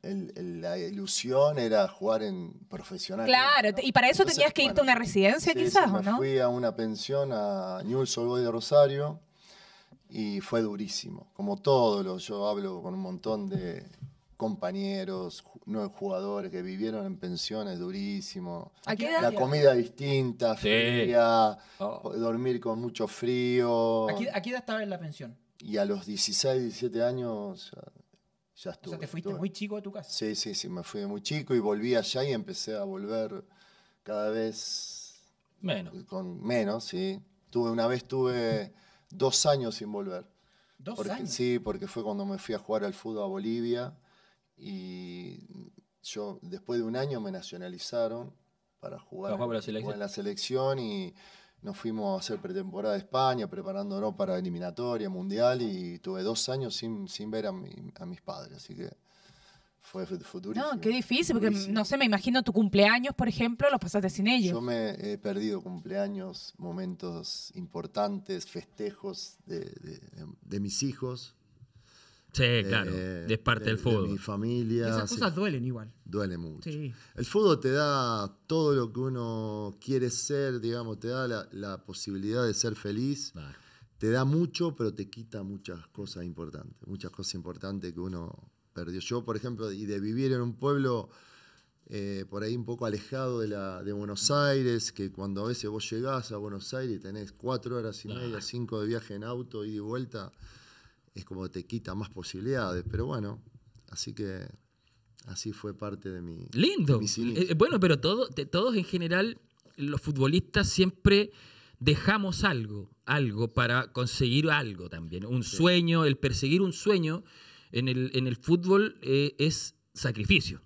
la ilusión era jugar en profesional. Claro, y para eso tenías que irte a una residencia quizás, no me Fui a una pensión a Newell's Old de Rosario y fue durísimo. Como todo, lo, yo hablo con un montón de compañeros, jugadores que vivieron en pensiones durísimo. La comida distinta, fría, oh. dormir con mucho frío. ¿A qué, edad estaba en la pensión? Y a los 16, 17 años ya, ya O sea, te fuiste muy chico a tu casa. Sí, sí, sí, me fui muy chico y volví allá y empecé a volver cada vez... Menos. Con menos, sí. Tuve, una vez tuve dos años sin volver. ¿Dos años? Sí, porque fue cuando me fui a jugar al fútbol a Bolivia y yo después de un año me nacionalizaron para jugar, en, la selección y nos fuimos a hacer pretemporada de España, preparándonos para eliminatoria mundial y tuve dos años sin, sin ver a, mis padres, así que fue futurista No, qué difícil, porque no sé, me imagino tu cumpleaños, por ejemplo, los pasaste sin ellos. Yo me he perdido cumpleaños, momentos importantes, festejos de, de mis hijos, Sí, claro. Eh, es parte del fútbol. mi familia. Esas cosas duelen igual. Duele mucho. El fútbol te da todo lo que uno quiere ser, digamos, te da la, posibilidad de ser feliz. Te da mucho, pero te quita muchas cosas importantes. Muchas cosas importantes que uno perdió. Yo, por ejemplo, y de vivir en un pueblo eh, por ahí un poco alejado de, Buenos Aires, que cuando a veces vos llegás a Buenos Aires y tenés cuatro horas y media, cinco de viaje en auto, ida y vuelta es como te quita más posibilidades, pero bueno, así que así fue parte de mi... Lindo. Eh, bueno, pero todos en general, los futbolistas siempre dejamos algo, algo para conseguir algo también, un sueño, el perseguir un sueño en el, en el fútbol eh, es sacrificio.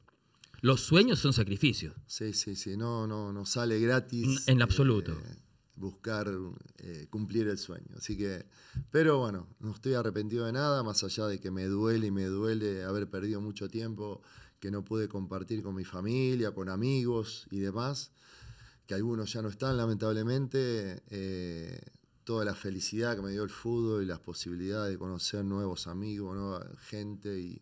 Los sueños son sacrificios. Sí, sí, sí, no, no, no sale gratis. En, absoluto. Eh, buscar eh, cumplir el sueño. Así que, pero bueno, no estoy arrepentido de nada, más allá de que me duele y me duele haber perdido mucho tiempo que no pude compartir con mi familia, con amigos y demás, que algunos ya no están lamentablemente. Eh, toda la felicidad que me dio el fútbol y las posibilidades de conocer nuevos amigos, gente y,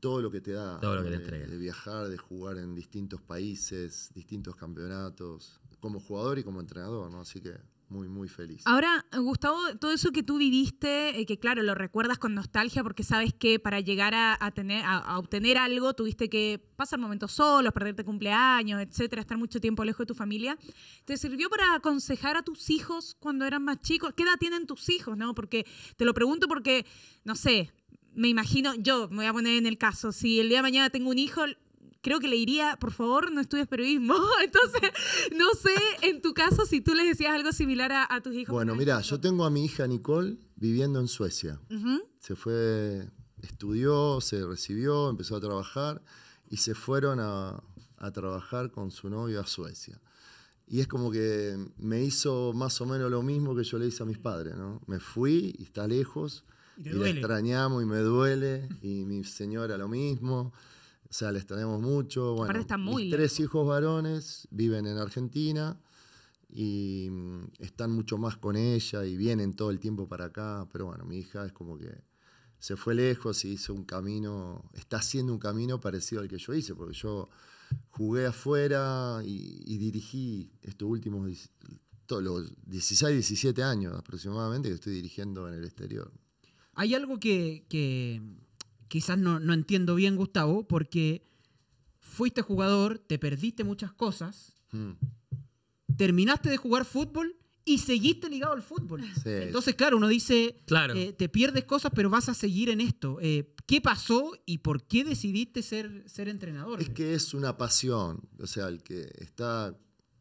todo lo que te da eh, de viajar, de jugar en distintos países, distintos campeonatos como jugador y como entrenador, ¿no? Así que muy, muy feliz. Ahora, Gustavo, todo eso que tú viviste, eh, que claro, lo recuerdas con nostalgia porque sabes que para llegar a, tener, a, a, obtener algo tuviste que pasar momentos solos, perderte cumpleaños, etcétera, estar mucho tiempo lejos de tu familia. ¿Te sirvió para aconsejar a tus hijos cuando eran más chicos? ¿Qué edad tienen tus hijos? No, porque te lo pregunto porque, no sé, me imagino, yo me voy a poner en el caso, si el día de mañana tengo un hijo, creo que le diría, por favor, no estudies periodismo. Entonces, no sé, en tu caso, si tú les decías algo similar a, tus hijos. Bueno, mira, yo tengo a mi hija Nicole viviendo en Suecia. Se fue, estudió, se recibió, empezó a trabajar y se fueron a, trabajar con su novio a Suecia. Y es como que me hizo más o menos lo mismo que yo le hice a mis padres, ¿no? Me fui y está lejos. Y, y la extrañamos y me duele. Y mi señora lo mismo. O sea, les tenemos mucho. Bueno, están muy mis tres hijos varones viven en Argentina y mm, están mucho más con ella y vienen todo el tiempo para acá. Pero bueno, mi hija es como que se fue lejos y hizo un camino, está haciendo un camino parecido al que yo hice, porque yo jugué afuera y, dirigí estos últimos los 16, 17 años aproximadamente que estoy dirigiendo en el exterior. Hay algo que quizás no, entiendo bien, Gustavo, porque fuiste jugador, te perdiste muchas cosas, hmm. terminaste de jugar fútbol y seguiste ligado al fútbol. Entonces, claro, uno dice, claro. Eh, te pierdes cosas, pero vas a seguir en esto. Eh, ¿Qué pasó y por qué decidiste ser, ser entrenador? Es que es una pasión, o sea, el que está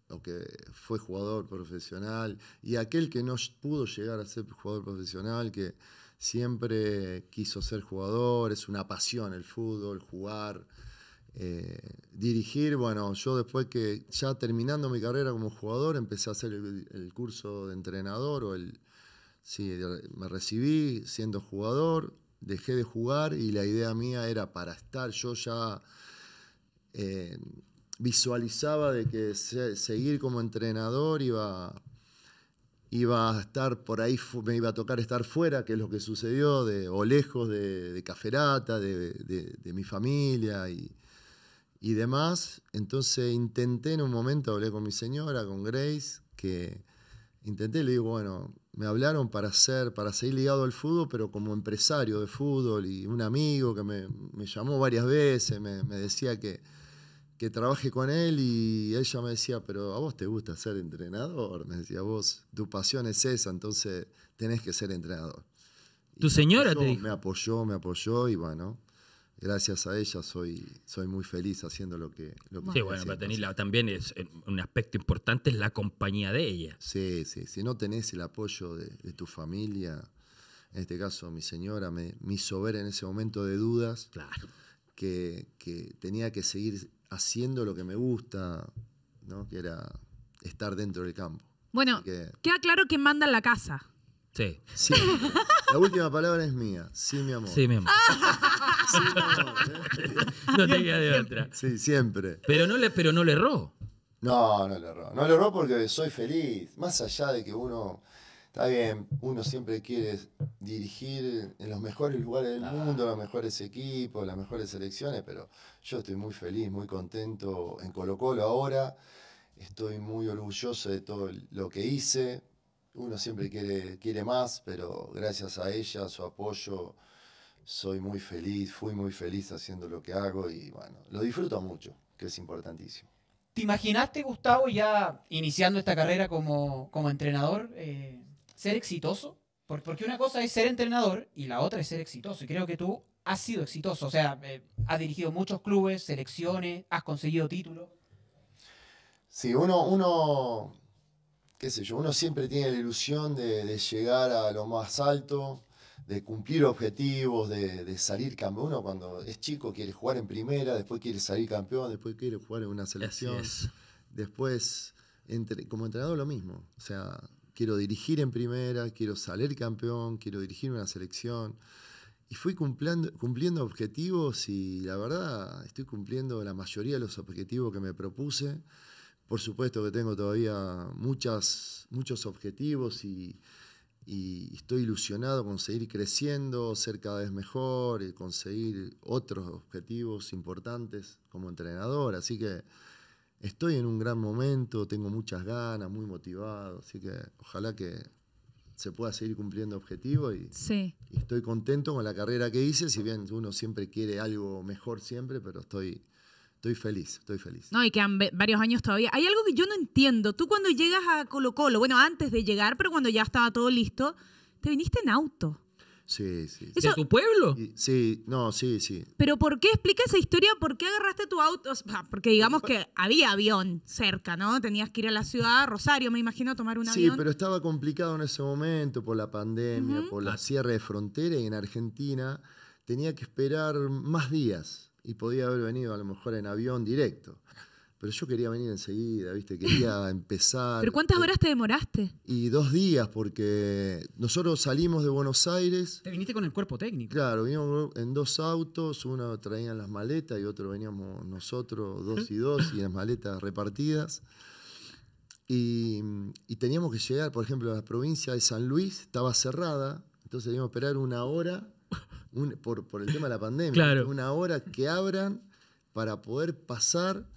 o que fue jugador profesional y aquel que no pudo llegar a ser jugador profesional, que siempre quiso ser jugador, es una pasión el fútbol, jugar, eh, dirigir. Bueno, yo después que ya terminando mi carrera como jugador, empecé a hacer el, curso de entrenador o el... Sí, me recibí siendo jugador, dejé de jugar y la idea mía era para estar, yo ya eh, visualizaba de que seguir como entrenador iba iba a estar por ahí, me iba a tocar estar fuera, que es lo que sucedió, de, o lejos de, de Caferata, de, de, mi familia y, y, demás. Entonces intenté en un momento, hablé con mi señora, con Grace, que intenté, le digo, bueno, me hablaron para, hacer, para seguir ligado al fútbol, pero como empresario de fútbol y un amigo que me, me llamó varias veces, me decía que, que trabajé con él y ella me decía, pero a vos te gusta ser entrenador, me decía, vos, tu pasión es esa, entonces tenés que ser entrenador. ¿Tu señora te Me apoyó, me apoyó y bueno, gracias a ella soy, soy muy feliz haciendo lo que... Lo sí, bueno, pero tenés también es eh, un aspecto importante es la compañía de ella. Sí, sí, si no tenés el apoyo de, tu familia, en este caso mi señora me, me en ese momento de dudas. Claro. Que, que tenía que seguir haciendo lo que me gusta, ¿no? que era estar dentro del campo. Bueno, queda claro que manda en la casa. Sí. La última palabra es mía. Sí, mi amor. Sí, mi amor. ¿eh? No te de otra. Sí, siempre. Pero no le, pero no le erró. No, no le erró. No le erró porque soy feliz. Más allá de que uno Está bien, uno siempre quiere dirigir en los mejores lugares del mundo, los mejores equipos, las mejores selecciones, pero yo estoy muy feliz, muy contento en Colo Colo ahora. Estoy muy orgulloso de todo lo que hice. Uno siempre quiere, quiere más, pero gracias a ella, a su apoyo, soy muy feliz, fui muy feliz haciendo lo que hago y bueno, lo disfruto mucho, que es importantísimo. ¿Te imaginaste, Gustavo, ya iniciando esta carrera como, entrenador? Eh, ser exitoso, porque una cosa es ser entrenador y la otra es ser exitoso. Y creo que tú has sido exitoso, o sea, eh, has dirigido muchos clubes, selecciones, has conseguido títulos. Sí, uno, uno, qué sé yo, uno siempre tiene la ilusión de, llegar a lo más alto, de cumplir objetivos, de, salir campeón. Uno cuando es chico quiere jugar en primera, después quiere salir campeón, después quiere jugar en una selección. Después, como entrenador lo mismo. O sea, quiero dirigir en primera, quiero salir campeón, quiero dirigir una selección. Y fui cumpliendo, cumpliendo objetivos y la verdad estoy cumpliendo la mayoría de los objetivos que me propuse. Por supuesto que tengo todavía muchas, muchos objetivos y, y estoy ilusionado con seguir creciendo, ser cada vez mejor, y conseguir otros objetivos importantes como entrenador. Así que estoy en un gran momento, tengo muchas ganas, muy motivado, así que ojalá que se pueda seguir cumpliendo objetivos y, estoy contento con la carrera que hice, si bien uno siempre quiere algo mejor siempre, pero estoy, estoy feliz, estoy feliz. No, y quedan varios años todavía. Hay algo que yo no entiendo, tú cuando llegas a Colo Colo, bueno, antes de llegar, pero cuando ya estaba todo listo, te viniste en auto. Sí, sí. ¿De tu pueblo? Sí, no, sí, sí. Pero ¿por qué explica esa historia? ¿Por qué agarraste tu auto? porque digamos que había avión cerca, ¿no? Tenías que ir a la ciudad, Rosario, me imagino, tomar un Sí, pero estaba complicado en ese momento por la pandemia, por la ah. cierre de frontera y en Argentina tenía que esperar más días y podía haber venido a lo mejor en avión directo. Pero yo quería venir enseguida, ¿viste? Quería empezar. ¿Pero cuántas eh, horas te demoraste? Y dos días, porque nosotros salimos de Buenos Aires. Te viniste con el cuerpo técnico. Claro, vinimos en dos autos, uno traía las maletas y otro veníamos nosotros, dos y dos, y las maletas repartidas. Y, teníamos que llegar, por ejemplo, a la provincia de San Luis, estaba cerrada, entonces teníamos que esperar una hora, por, por, el tema de la pandemia, claro. una hora que abran para poder pasar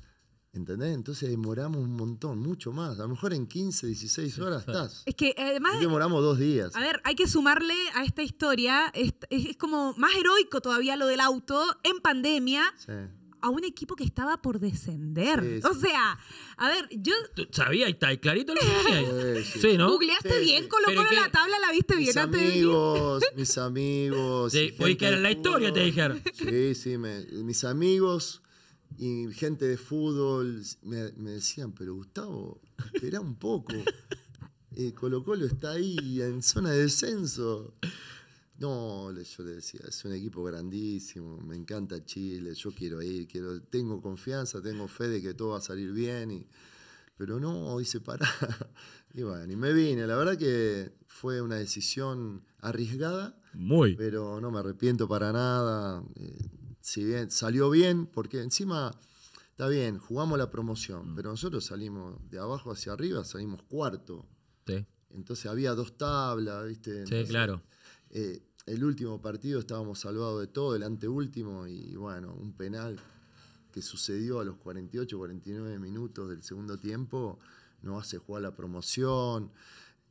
¿Entendés? Entonces demoramos un montón, mucho más. A lo mejor en 15, 16 horas estás. Es que eh, además. demoramos dos días. A ver, hay que sumarle a esta historia. Es, como más heroico todavía lo del auto en pandemia. A un equipo que estaba por descender. O sea, a ver, yo. Sabía, está clarito lo que Sí, ¿no? Googleaste bien, colocó en la tabla, la viste bien amigos, Mis amigos, mis amigos. Sí, oye, que era la historia, te dijeron. Sí, sí, mis amigos y gente de fútbol me, decían, pero Gustavo, espera un poco. Eh, Colo Colo está ahí en zona de descenso. No, yo le decía, es un equipo grandísimo, me encanta Chile, yo quiero ir, quiero, tengo confianza, tengo fe de que todo va a salir bien. Y, pero no, hoy se para. Y bueno, y me vine. La verdad que fue una decisión arriesgada. Muy. Pero no me arrepiento para nada. Eh, si bien salió bien, porque encima, está bien, jugamos la promoción, mm. pero nosotros salimos de abajo hacia arriba, salimos cuarto. Sí. Entonces había dos tablas, ¿viste? sí, claro. Eh, el último partido estábamos salvados de todo, el anteúltimo, y bueno, un penal que sucedió a los 48, 49 minutos del segundo tiempo, no hace jugar la promoción.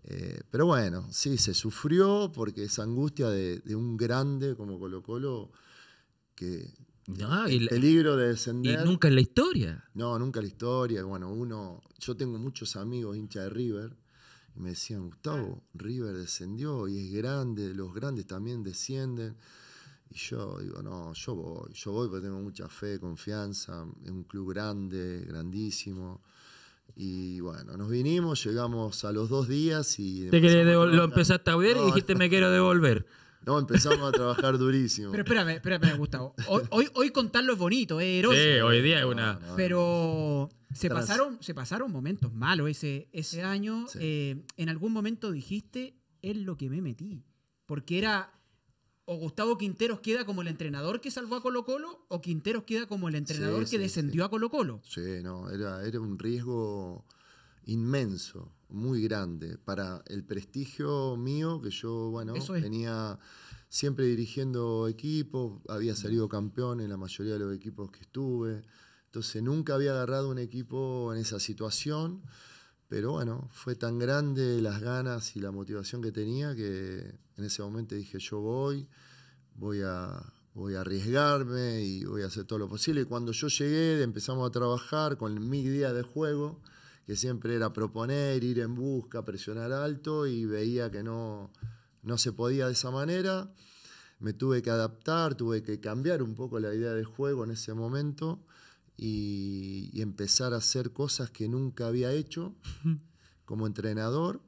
Eh, pero bueno, sí, se sufrió porque esa angustia de, de un grande como Colo Colo que el peligro de descender. Y nunca en la historia. No, nunca en la historia. Bueno, uno, yo tengo muchos amigos hinchas de River y me decían, Gustavo, River descendió y es grande, los grandes también descienden. Y yo digo, no, yo voy, yo voy porque tengo mucha fe, confianza, es un club grande, grandísimo. Y bueno, nos vinimos, llegamos a los dos días y... ¿Te lo empezaste a ver y dijiste me quiero devolver. No, empezamos a trabajar durísimo. Pero espérame, espérame, Gustavo. Hoy, hoy, contarlo es bonito, es Sí, hoy día es una. pero se pasaron, se pasaron momentos malos ese, ese año. Eh, en algún momento dijiste, es lo que me metí. Porque era o Gustavo Quinteros queda como el entrenador que salvó a Colo Colo o Quinteros queda como el entrenador que descendió a Colo Colo. Sí, no, era, era un riesgo inmenso, muy grande, para el prestigio mío, que yo, bueno, tenía siempre dirigiendo equipos, había salido campeón en la mayoría de los equipos que estuve, entonces nunca había agarrado un equipo en esa situación, pero bueno, fue tan grande las ganas y la motivación que tenía que en ese momento dije, yo voy, voy a, voy a arriesgarme y voy a hacer todo lo posible. Y cuando yo llegué, empezamos a trabajar con mi día de juego que siempre era proponer, ir en busca, presionar alto y veía que no, se podía de esa manera. Me tuve que adaptar, tuve que cambiar un poco la idea de juego en ese momento y, empezar a hacer cosas que nunca había hecho como entrenador,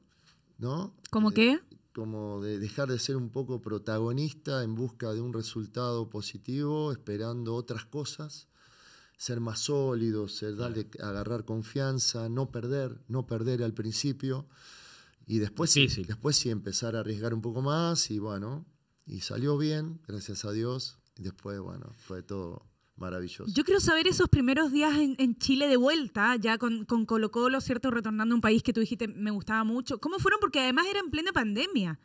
¿no? ¿Cómo eh, qué? Como de dejar de ser un poco protagonista en busca de un resultado positivo, esperando otras cosas ser más sólidos, ser darle, agarrar confianza, no perder, no perder al principio. Y después sí, después empezar a arriesgar un poco más y bueno, y salió bien, gracias a Dios. Y después, bueno, fue todo maravilloso. Yo quiero saber esos primeros días en, Chile de vuelta, ya con, con, Colo Colo, ¿cierto? Retornando a un país que tú dijiste me gustaba mucho. ¿Cómo fueron? Porque además era en plena pandemia.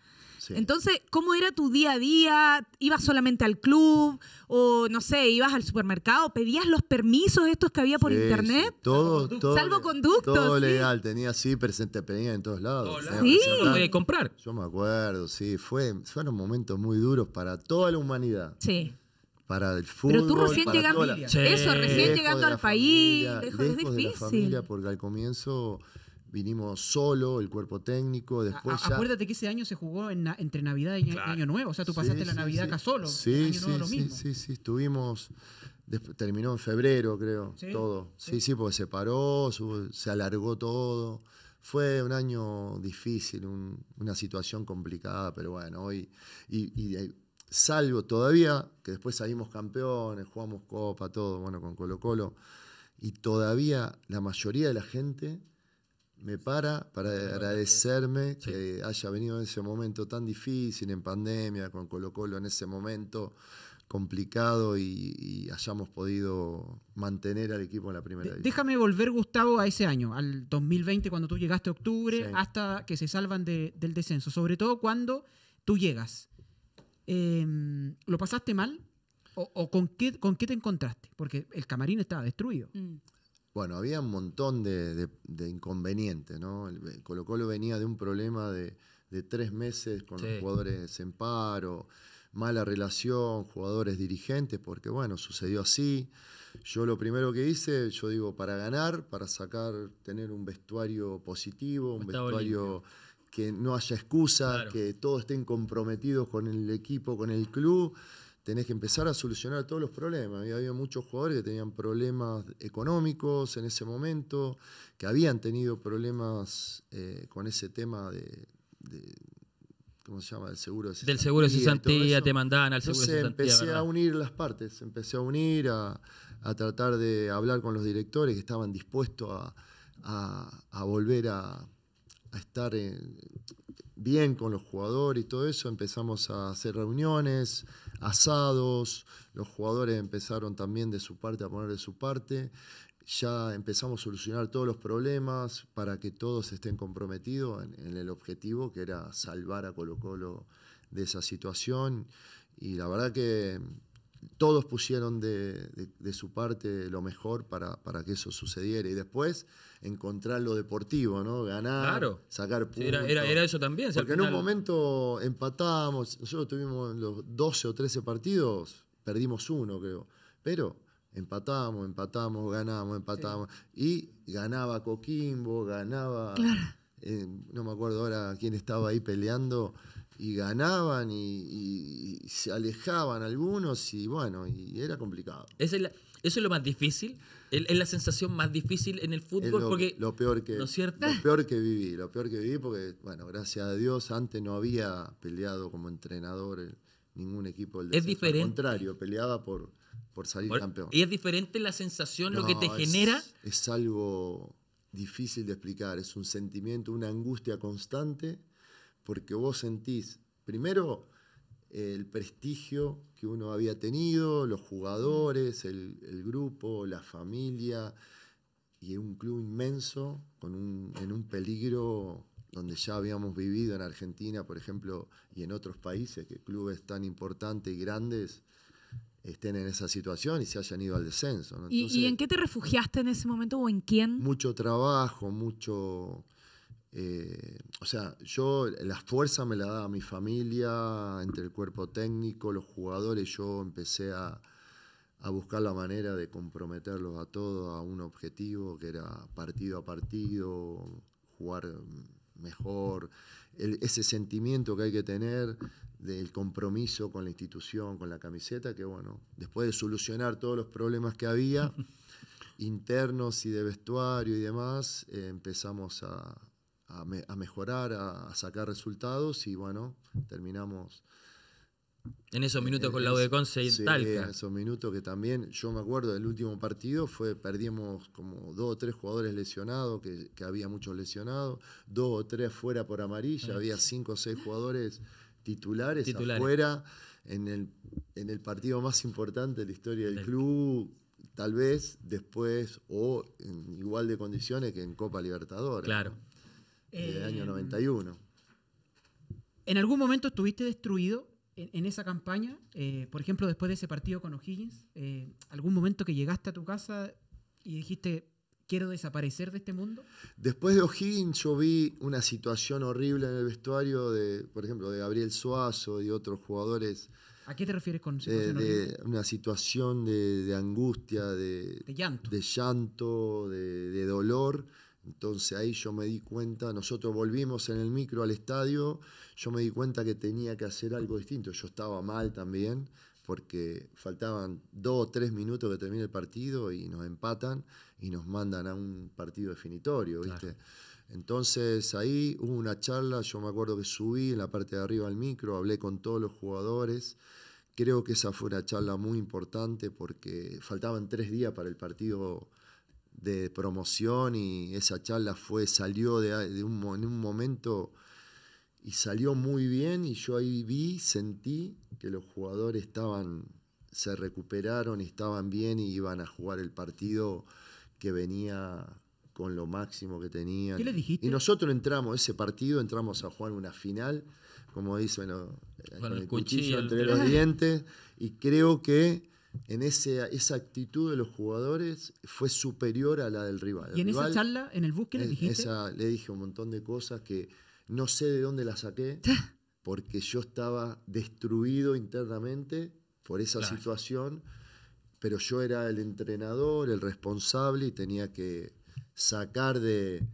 Entonces, ¿cómo era tu día a día? ¿Ibas solamente al club? ¿O no sé, ibas al supermercado? ¿Pedías los permisos estos que había por internet? Sí. Todo, ¿Salvo conductos? Todo legal, tenía sí, presente tenía en todos lados. Eh, sí, comprar. Yo me acuerdo, sí, fue, fueron momentos muy duros para toda la humanidad. Sí para el fútbol. Pero tú recién llegando, la... eso, recién llegando al país, es difícil. De la familia porque al comienzo vinimos solo, el cuerpo técnico, después Acuérdate que ese año se jugó entre Navidad y Año Nuevo, o sea, tú pasaste la Navidad acá solo. Sí, sí, sí, estuvimos... terminó en febrero, creo, todo. Sí, sí, porque se paró, se alargó todo. Fue un año difícil, una situación complicada, pero bueno, hoy... y, salvo todavía, que después salimos campeones, jugamos copa, todo, bueno, con Colo Colo, y todavía la mayoría de la gente me para para agradecerme que haya venido en ese momento tan difícil, en pandemia, con Colo Colo en ese momento complicado y, hayamos podido mantener al equipo en la primera división. Déjame volver, Gustavo, a ese año, al 2020, cuando tú llegaste a octubre, hasta que se salvan del descenso, sobre todo cuando tú llegas. Em, ¿Lo pasaste mal? ¿O, con, qué, con qué te encontraste? Porque el camarín estaba destruido. Mm. Bueno, había un montón de, inconvenientes, ¿no? El Colo Colo venía de un problema de, tres meses con los jugadores en paro, mala relación, jugadores dirigentes, porque bueno, sucedió así. Yo lo primero que hice, yo digo, para ganar, para sacar, tener un vestuario positivo, un vestuario que no haya excusa, que todos estén comprometidos con el equipo, con el club tenés que empezar a solucionar todos los problemas. había muchos jugadores que tenían problemas económicos en ese momento, que habían tenido problemas eh, con ese tema de, ¿cómo se llama? Del seguro de cesantía. Del seguro de cesantía, te mandaban al seguro empecé a unir las partes, empecé a unir, a, tratar de hablar con los directores que estaban dispuestos a, volver a, estar eh, bien con los jugadores y todo eso. Empezamos a hacer reuniones, asados, los jugadores empezaron también de su parte a poner de su parte, ya empezamos a solucionar todos los problemas para que todos estén comprometidos en, el objetivo que era salvar a Colo Colo de esa situación y la verdad que todos pusieron de, su parte lo mejor para, que eso sucediera. Y después encontrar lo deportivo, ¿no? Ganar, sacar puntos. era, eso también. Porque en un momento empatábamos. Nosotros tuvimos los 12 o 13 partidos, perdimos uno, creo. Pero empatábamos, empatábamos, ganábamos, empatábamos. Y ganaba Coquimbo, ganaba... Eh, no me acuerdo ahora quién estaba ahí peleando y ganaban y, se alejaban algunos y bueno, y era complicado. eso es lo más difícil, es, la sensación más difícil en el fútbol lo, porque... Lo peor, que, lo peor que viví, lo peor que viví porque, bueno, gracias a Dios antes no había peleado como entrenador ningún equipo del Es diferente. Al contrario, peleaba por, por salir campeón. Y es diferente la sensación, lo que te genera... Es algo difícil de explicar, es un sentimiento, una angustia constante porque vos sentís, primero, el prestigio que uno había tenido, los jugadores, el, grupo, la familia, y un club inmenso, con en un peligro donde ya habíamos vivido en Argentina, por ejemplo, y en otros países, que clubes tan importantes y grandes estén en esa situación y se hayan ido al descenso. ¿Y, en qué te refugiaste en ese momento o en quién? Mucho trabajo, mucho, eh, o sea, yo la fuerza me la daba mi familia, entre el cuerpo técnico, los jugadores, yo empecé a, a buscar la manera de comprometerlos a todos a un objetivo que era partido a partido, jugar mejor, ese sentimiento que hay que tener del compromiso con la institución, con la camiseta, que bueno, después de solucionar todos los problemas que había, internos y de vestuario y demás, eh, empezamos a, a, mejorar, a, sacar resultados y bueno, terminamos. En esos minutos con la U de Conce y Talca. En esos minutos que también, yo me acuerdo del último partido, fue perdimos como dos o tres jugadores lesionados, que, había muchos lesionados, dos o tres fuera por amarilla, ah, había cinco o seis jugadores titulares, afuera, en el, partido más importante de la historia del club, tal vez después o en igual de condiciones que en Copa Libertadores. Claro el año 91. Em, ¿En algún momento estuviste destruido en, esa campaña? Eh, por ejemplo, después de ese partido con O'Higgins, eh, ¿algún momento que llegaste a tu casa y dijiste, quiero desaparecer de este mundo? Después de O'Higgins yo vi una situación horrible en el vestuario de, por ejemplo, de Gabriel Suazo y otros jugadores. ¿A qué te refieres con Una situación de, angustia, llanto, de, llanto, de dolor entonces ahí yo me di cuenta, nosotros volvimos en el micro al estadio, yo me di cuenta que tenía que hacer algo distinto. Yo estaba mal también, porque faltaban dos o tres minutos que termine el partido y nos empatan y nos mandan a un partido definitorio, ¿viste? Entonces ahí hubo una charla, yo me acuerdo que subí en la parte de arriba al micro, hablé con todos los jugadores. Creo que esa fue una charla muy importante porque faltaban tres días para el partido de promoción y esa charla fue, salió de, en un momento y salió muy bien y yo ahí vi, sentí que los jugadores estaban, se recuperaron, estaban bien y iban a jugar el partido que venía con lo máximo que tenían. Y nosotros entramos, ese partido, entramos a jugar una final, como dicen con el, cuchillo, entre los dientes, y creo que en esa actitud de los jugadores fue superior a la del rival. ¿Y en esa charla, en el bus, que le dijiste? Esa, le dije un montón de cosas que no sé de dónde la saqué, porque yo estaba destruido internamente por esa situación, pero yo era el entrenador, el responsable y tenía que sacar de,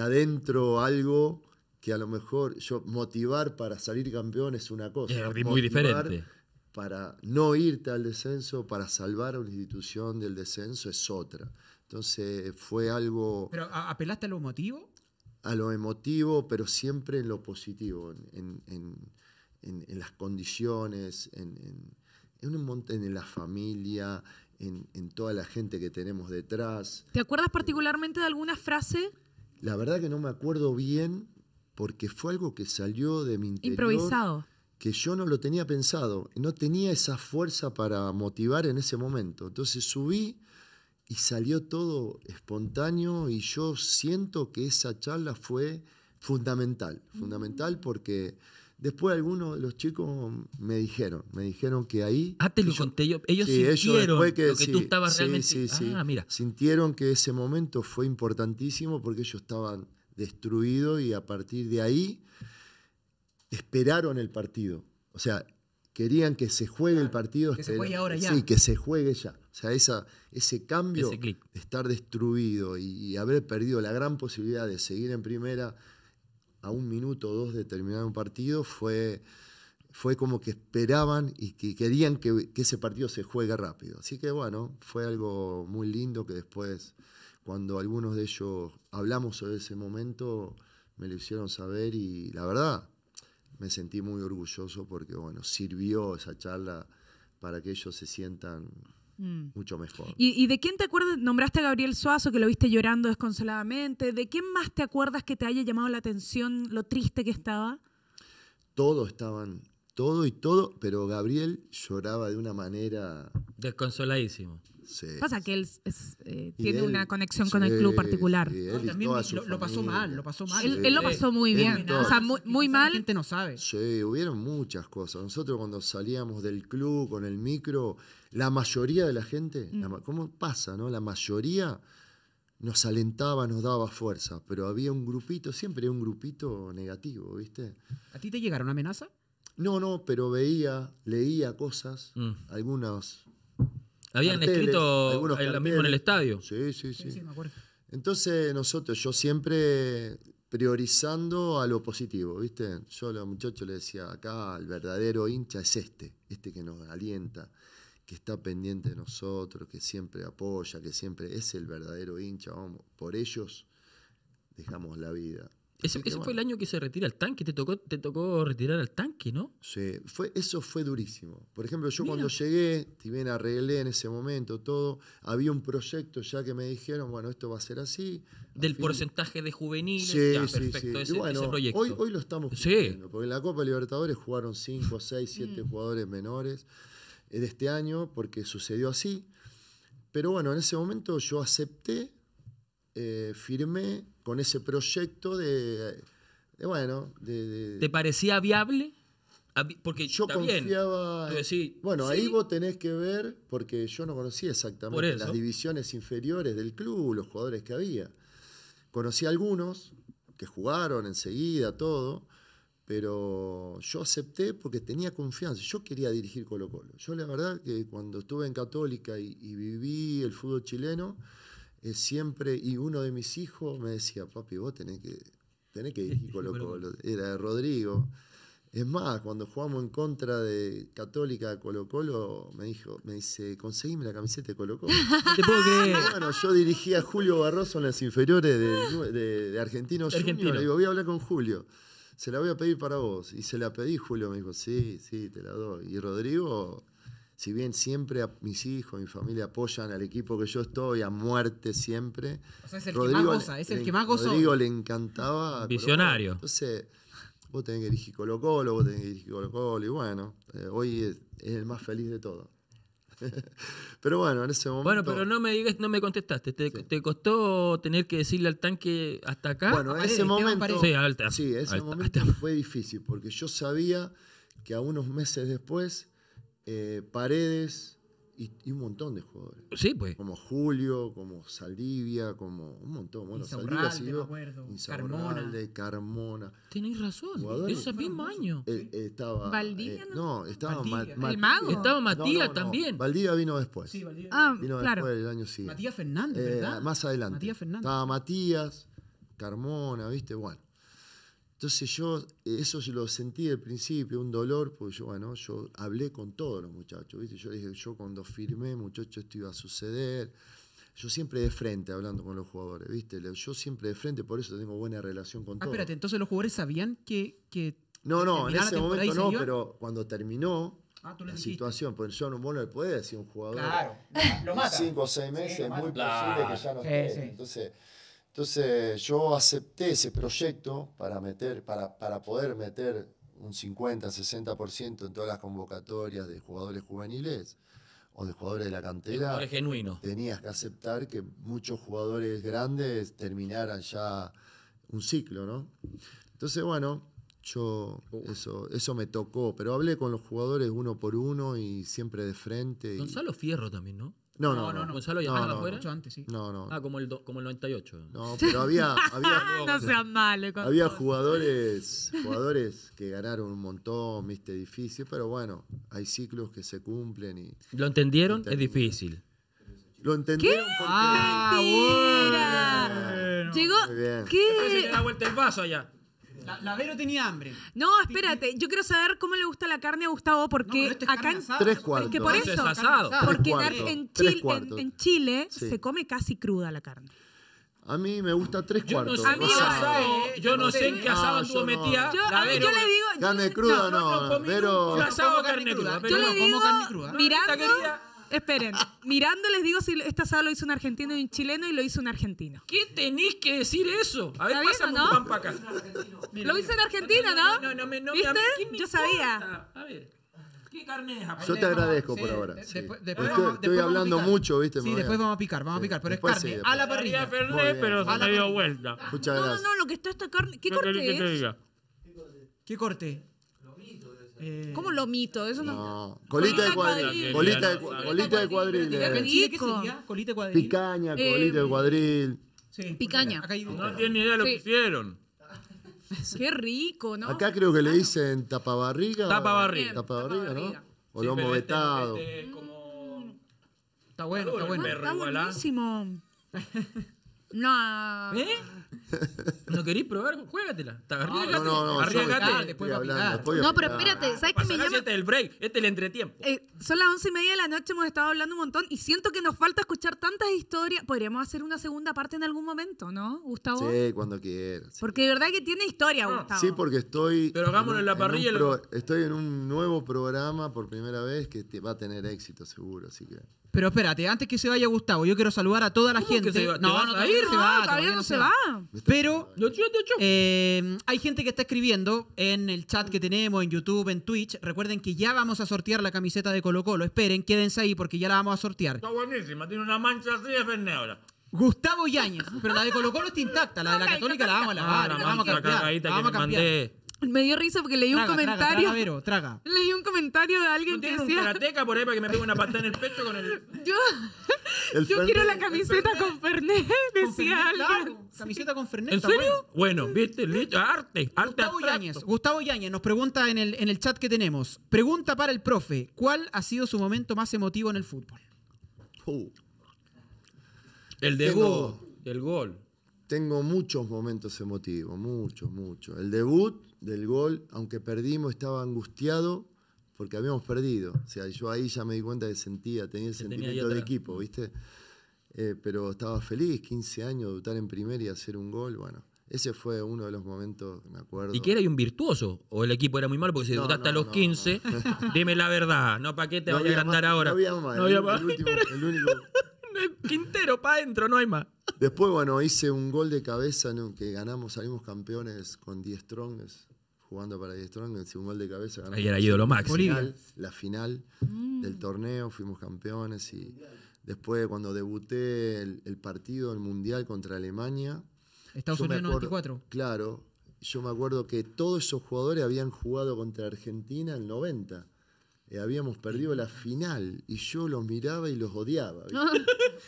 adentro algo que a lo mejor yo motivar para salir campeón es una cosa. Es muy diferente para no irte al descenso, para salvar a una institución del descenso, es otra. Entonces fue algo... ¿Pero apelaste a lo emotivo? A lo emotivo, pero siempre en lo positivo, en, las condiciones, en, un montón, en la familia, en, toda la gente que tenemos detrás. ¿Te acuerdas particularmente de alguna frase? La verdad que no me acuerdo bien, porque fue algo que salió de mi interior. Improvisado que yo no lo tenía pensado, no tenía esa fuerza para motivar en ese momento. Entonces subí y salió todo espontáneo y yo siento que esa charla fue fundamental, fundamental porque después algunos de los chicos me dijeron, me dijeron que ahí... Ah, te lo conté ellos sí, sintieron que, lo que tú estabas sí, realmente... Ah, sintieron que ese momento fue importantísimo porque ellos estaban destruidos y a partir de ahí esperaron el partido. O sea, querían que se juegue el partido. Que se ahora ya. Sí, que se juegue ya. O sea, esa, ese cambio de estar destruido y, haber perdido la gran posibilidad de seguir en primera a un minuto o dos de terminar un partido fue, fue como que esperaban y que querían que, que ese partido se juegue rápido. Así que bueno, fue algo muy lindo que después, cuando algunos de ellos hablamos sobre ese momento, me lo hicieron saber y la verdad, me sentí muy orgulloso porque, bueno, sirvió esa charla para que ellos se sientan mm. mucho mejor. ¿Y, de quién te acuerdas? Nombraste a Gabriel Suazo, que lo viste llorando desconsoladamente. ¿De quién más te acuerdas que te haya llamado la atención lo triste que estaba? Todos estaban, todo y todo, pero Gabriel lloraba de una manera... Desconsoladísimo. Sí, Pasa que él eh, tiene una conexión con el club particular. también lo, pasó mal, lo pasó mal. él, lo pasó muy bien, o sea, muy, mal. La gente no sabe. Sí, hubieron muchas cosas. Nosotros cuando salíamos del club con el micro, la mayoría de la gente, mm. ¿cómo pasa, no? La mayoría nos alentaba, nos daba fuerza, pero había un grupito, siempre un grupito negativo, ¿viste? ¿A ti te llegaron amenazas? No, no, pero veía, leía cosas, mm. algunas habían escrito el mismo en el estadio. Sí, sí, sí. Entonces nosotros, yo siempre priorizando a lo positivo, ¿viste? Yo a los muchachos les decía, acá el verdadero hincha es este, este que nos alienta, que está pendiente de nosotros, que siempre apoya, que siempre es el verdadero hincha, vamos, por ellos dejamos la vida. Ese, fue el año que se retira el tanque, te tocó, te tocó retirar al tanque, ¿no? Sí, fue, eso fue durísimo. Por ejemplo, yo cuando llegué, si arreglé en ese momento todo, había un proyecto ya que me dijeron, bueno, esto va a ser así. Del porcentaje de juveniles, ya, sí. Hoy, hoy lo estamos cumpliendo, porque en la Copa Libertadores jugaron 5, 6, 7 jugadores menores eh, de este año, porque sucedió así. Pero bueno, en ese momento yo acepté, eh, firmé con ese proyecto de, bueno, ¿Te parecía viable? Porque yo también, confiaba. bueno, ahí vos tenés que ver, porque yo no conocía exactamente las divisiones inferiores del club, los jugadores que había. Conocí a algunos que jugaron enseguida, todo, pero yo acepté porque tenía confianza. Yo quería dirigir Colo Colo. Yo la verdad que cuando estuve en Católica y viví el fútbol chileno, eh, siempre, y uno de mis hijos me decía, papi, vos tenés que, tenés que Colo Colo. Era de Rodrigo. Es más, cuando jugamos en contra de Católica Colo Colo, me dijo, me dice, conseguime la camiseta de Colo Colo. Bueno, yo dirigía a Julio Barroso en las inferiores de, de, Argentinos Le digo, voy a hablar con Julio. Se la voy a pedir para vos. Y se la pedí, Julio me dijo, sí, sí, te la doy. Y Rodrigo si bien siempre mis hijos, mi familia apoyan al equipo que yo estoy a muerte siempre. O sea, es el que más goza, es el que más goza. Rodrigo le encantaba. Visionario. Entonces, vos tenés que dirigir Colo Colo, vos tenés que dirigir Colo Colo, y bueno, eh, hoy es, el más feliz de todos. pero bueno, en ese momento. Bueno, pero no me digas, no me contestaste. ¿Te, costó tener que decirle al tanque hasta acá? Bueno, en ese momento. Sí, sí, ese momento fue difícil, porque yo sabía que a unos meses después eh, paredes y, un montón de jugadores. Sí, pues. Como Julio, como Saldivia, como un montón. Bueno, Saldivia siguió. Carmona. Carmona. Tenéis razón. ese Esos mismos años. Eh, eh, estaba. Valdivia. no, estaba Matías. estaba Matías también. Valdivia vino después. Sí, Valdivia. Ah, vino después del año siguiente. Matías Fernández, ¿verdad? Más adelante. Matías Fernández. Estaba Matías, Carmona, ¿viste? Bueno. Entonces yo eso lo sentí al principio, un dolor, porque yo, bueno, yo hablé con todos los muchachos, ¿viste? Yo dije, yo cuando firmé, muchachos, esto iba a suceder. Yo siempre de frente hablando con los jugadores, ¿viste? Yo siempre de frente, por eso tengo buena relación con ah, todos. Espérate, entonces los jugadores sabían que... que no, no, en ese momento no, pero cuando terminó, ah, la situación, porque yo no, vos no le podés decir un jugador claro, cinco o seis meses, es muy posible que ya no esté. Entonces, entonces yo acepté ese proyecto para, meter, para, para poder meter un 50, 60% en todas las convocatorias de jugadores juveniles o de jugadores de la cantera. genuino. Tenías que aceptar que muchos jugadores grandes terminaran ya un ciclo, ¿no? Entonces, bueno, yo eso, eso me tocó, pero hablé con los jugadores uno por uno y siempre de frente. Gonzalo Fierro también, ¿no? No, no, no. Gonzalo ya estaba afuera. Mucho antes, sí. No, no. Ah, como el, do, como el 98. No, pero había. había ah, no sean malos. Había jugadores, jugadores que ganaron un montón, viste, difícil, pero bueno, hay ciclos que se cumplen y. ¿Lo entendieron? Es difícil. Lo entendieron ¿Qué? porque. ¡Ah, bueno. Llegó. ¿Qué? Se le da vuelta el vaso allá. La, Vero tenía hambre. No, espérate, yo quiero saber cómo le gusta la carne a Gustavo porque este acá en tres cuartos. Es por eso, porque en, Chile, se come casi cruda la carne. A mí me gusta tres cuartos. yo no sé en qué ah, asado tú metías. Yo, ah, a mí, yo le digo. Carne cruda, no. no, no, pero, asado carne cruda. Yo le digo, esperen. Mirando les digo si esta sala lo hizo un argentino y un chileno y lo hizo un argentino. ¿Qué tenéis que decir eso? A ver, pásame un pan para acá. lo hizo en Argentina, ¿no? No, no, no ¿Viste? Yo sabía. A ver. ¿Qué carne es? Yo te agradezco por ahora. estoy, hablando mucho, ¿viste? Sí, después vamos a picar, vamos a picar, pero es carne. a la parrilla. pero se la dio vuelta. Muchas No, no, lo que está esta carne. ¿Qué corte es? ¿Qué corte? Eh, ¿Cómo lomito? Eso no. Colita, de cuadril. Colita eh. de, cuadril. ¿Qué Colita de cuadril. Picaña, eh, colita de cuadril. Picaña. No tienen ni idea de lo que hicieron. Qué rico, ¿no? Acá creo que le dicen tapabarriga. Tapabarriga. Tapabarriga, ¿no? O lomo este vetado. Este está bueno, está bueno. Está buenísimo. No. ¿Eh? ¿No querís probar? Juégatela. Arriesgate. No, no, no, Arriesgate. después va a picar. No, pero espérate, ¿sabes qué me llama? Este el break, este es el entretiempo. Eh, son las once y media de la noche, hemos estado hablando un montón y siento que nos falta escuchar tantas historias. Podríamos hacer una segunda parte en algún momento, ¿no, Gustavo? Sí, cuando quieras. Porque de verdad que tiene historia, Gustavo. Sí, porque estoy. Pero hagámoslo en, la parrilla. estoy en un nuevo programa por primera vez que va a tener éxito, seguro, así que. Pero espérate, antes que se vaya Gustavo, yo quiero saludar a toda la gente. Que se va? No, no, no, no no, no, Todavía no se va. Pero em, hay gente que está escribiendo en el chat que tenemos, en YouTube, en Twitch. Recuerden que ya vamos a sortear la camiseta de Colo Colo. Esperen, quédense ahí porque ya la vamos a sortear. Está buenísima, tiene una mancha así de fernebra. Gustavo Yáñez, pero la de Colo Colo está intacta, la de la Católica la vamos a lavar, ah, la vamos a cambiar. La vamos a cambiar. Me dio risa porque leí un comentario. Traga, Leí un comentario de alguien que decía. Un por ahí para que me pegue una patada en el pecho con el. Yo, yo quiero la camiseta con Fernet, decía alguien. camiseta con Fernet. ¿En serio? Bueno, viste, arte, arte. Gustavo Yáñez, Gustavo Yáñez nos pregunta en el, en el chat que tenemos. Pregunta para el profe: ¿Cuál ha sido su momento más emotivo en el fútbol? Oh. El debut. El gol. Tengo muchos momentos emotivos, muchos, muchos. El debut del gol, aunque perdimos, estaba angustiado porque habíamos perdido. O sea, yo ahí ya me di cuenta que sentía, tenía el sentimiento de equipo, ¿viste? Eh, pero estaba feliz, 15 años, debutar en primera y hacer un gol, bueno. Ese fue uno de los momentos, me acuerdo. ¿Y que era un virtuoso? ¿O el equipo era muy malo? Porque si debutaste los 15, dime la verdad, no para qué te voy a cantar ahora. No había más. El, último, Quintero para adentro, no hay más. Después, bueno, hice un gol de cabeza en que ganamos, salimos campeones con 10 strongs, jugando para 10 hice un gol de cabeza ganamos. Ahí era lo máximo. La final, del torneo, fuimos campeones y después cuando debuté el, partido, el Mundial contra Alemania. Estados Unidos 94. Claro, yo me acuerdo que todos esos jugadores habían jugado contra Argentina en 90. Eh, habíamos perdido la final y yo los miraba y los odiaba. Ah.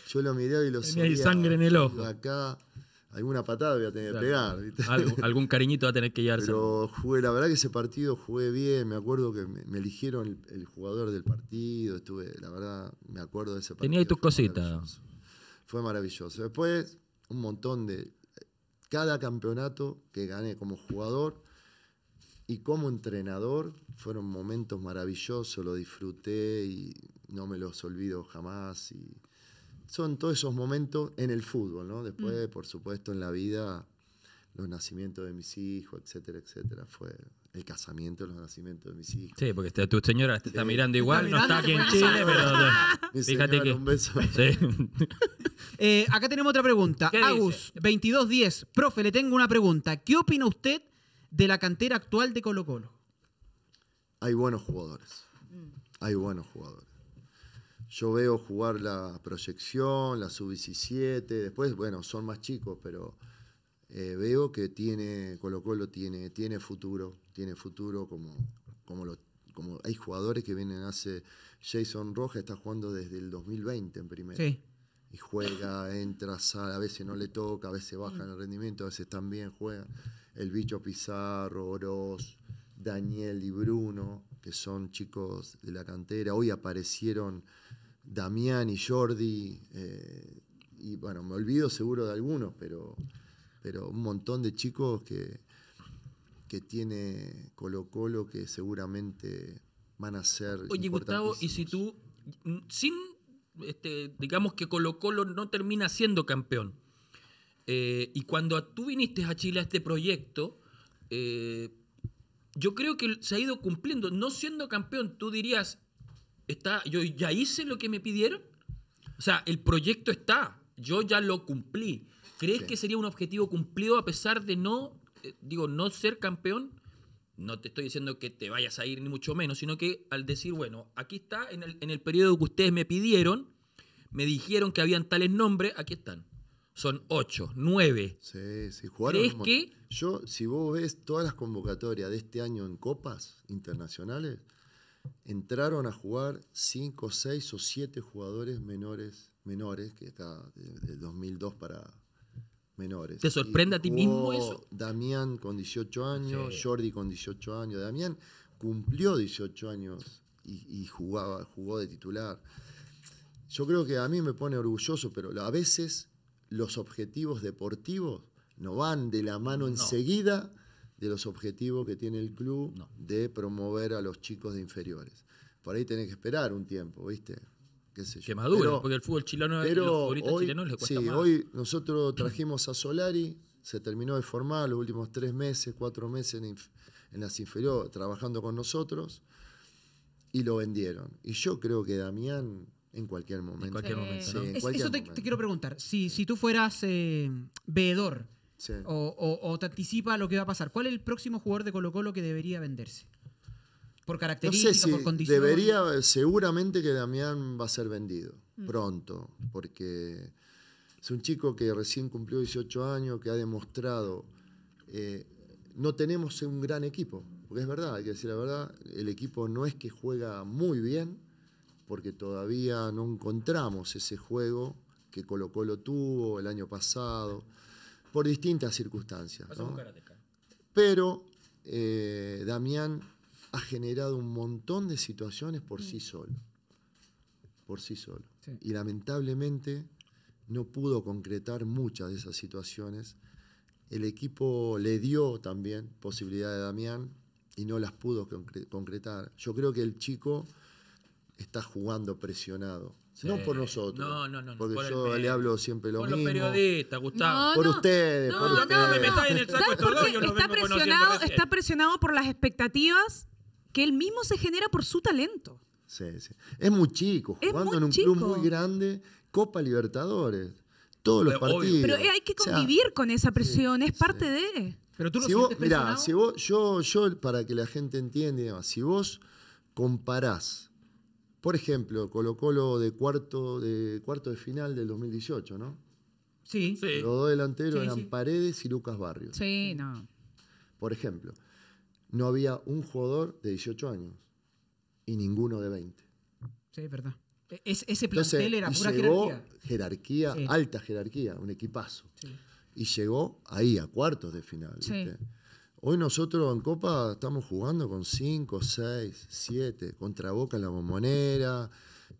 yo los miraba y los Tenía odiaba. sangre en el ojo. Acá alguna patada voy a tener que pegar. algún cariñito va a tener que llevarse. jugué, la verdad que ese partido jugué bien, me acuerdo que me, eligieron el, jugador del partido, estuve, la verdad, me acuerdo de ese partido. Tenía tus cositas. Fue maravilloso. Después, un montón de... Cada campeonato que gané como jugador, y como entrenador fueron momentos maravillosos, lo disfruté y no me los olvido jamás. Y son todos esos momentos en el fútbol, ¿no? Después, mm. por supuesto, en la vida, los nacimientos de mis hijos, etcétera, etcétera. Fue el casamiento, los nacimientos de mis hijos. Sí, porque este, tu señora está mirando igual, no está aquí en Chile, pues, pero... fíjate que... Eh, acá tenemos otra pregunta. Agus, 2210. Profe, le tengo una pregunta. ¿Qué opina usted de la cantera actual de Colo Colo? Hay buenos jugadores. Hay buenos jugadores. Yo veo jugar la proyección, la sub-17, después, bueno, son más chicos, pero eh, veo que tiene, Colo Colo tiene, tiene futuro, tiene futuro como, como, como hay jugadores que vienen hace, Jason Rojas está jugando desde el 2020 en primera. Sí y juega, entra, sale, a veces no le toca, a veces baja el rendimiento, a veces también juega. El bicho Pizarro, Oroz, Daniel y Bruno, que son chicos de la cantera. Hoy aparecieron Damián y Jordi, eh, y bueno, me olvido seguro de algunos, pero, pero un montón de chicos que, que tiene Colo Colo que seguramente van a ser... Oye Gustavo, y si tú, mm, sin este, digamos que Colo Colo no termina siendo campeón. Eh, y cuando tú viniste a Chile a este proyecto, eh, yo creo que se ha ido cumpliendo. No siendo campeón, tú dirías, está, yo ya hice lo que me pidieron. O sea, el proyecto está, yo ya lo cumplí. ¿Crees que sería un objetivo cumplido a pesar de no, eh, digo, no ser campeón? No te estoy diciendo que te vayas a ir, ni mucho menos, sino que al decir, bueno, aquí está, en el, periodo que ustedes me pidieron, me dijeron que habían tales nombres, aquí están. Son ocho, nueve. Sí, sí, jugaron. Yo, si vos ves todas las convocatorias de este año en copas internacionales, entraron a jugar cinco, seis o siete jugadores menores, menores, que está del 2002 para, menores. ¿Te sorprende a ti mismo eso? Damián con 18 años, Jordi con 18 años. Damián cumplió 18 años y, jugaba, jugó de titular. Yo creo que a mí me pone orgulloso, pero a veces los objetivos deportivos no van de la mano enseguida de los objetivos que tiene el club de promover a los chicos de inferiores. Por ahí tenés que esperar un tiempo, ¿viste? qué maduro, porque el fútbol chileno, pero los favoritos chilenos les cuesta sí, hoy nosotros trajimos a Solari, se terminó de formar los últimos tres meses, cuatro meses en, las inferiores, trabajando con nosotros, y lo vendieron. Y yo creo que Damián en cualquier momento. En cualquier eso te, quiero preguntar. Si, tú fueras eh, veedor o, te anticipa lo que va a pasar, ¿cuál es el próximo jugador de Colo Colo que debería venderse? por características, por Debería, seguramente que Damián va a ser vendido mm. pronto, porque es un chico que recién cumplió 18 años, que ha demostrado. Eh, no tenemos un gran equipo, porque es verdad, hay que decir la verdad, el equipo no es que juega muy bien, porque todavía no encontramos ese juego que Colo Colo tuvo el año pasado, por distintas circunstancias. Pero eh, Damián ha generado un montón de situaciones por mm. sí solo. Por sí solo. Y lamentablemente no pudo concretar muchas de esas situaciones. El equipo le dio también posibilidad a Damián y no las pudo concretar. Yo creo que el chico está jugando presionado. No por nosotros. Porque yo le hablo siempre lo mismo. Por los periodistas, Gustavo. por no, ustedes. por no, Está, presionado, está presionado por las expectativas que él mismo se genera por su talento. Sí, sí. Es muy chico, jugando en un club muy grande, Copa Libertadores, todos los partidos. Pero hay que convivir con esa presión, es parte de... Pero tú lo si mirá, yo, yo, para que la gente entienda si vos comparás, por ejemplo, Colo Colo de cuarto de, cuarto de final del 2018, ¿no? Sí. sí. Los dos delanteros eran Paredes y Lucas Barrios. Sí, no. Por ejemplo, no había un jugador de 18 años y ninguno de 20. Sí, es verdad. E, ese plantel era pura llegó jerarquía. alta jerarquía, un equipazo. Y llegó ahí, a cuartos de final. Hoy nosotros en Copa estamos jugando con 5, 6, 7, contra Boca en la Momonera,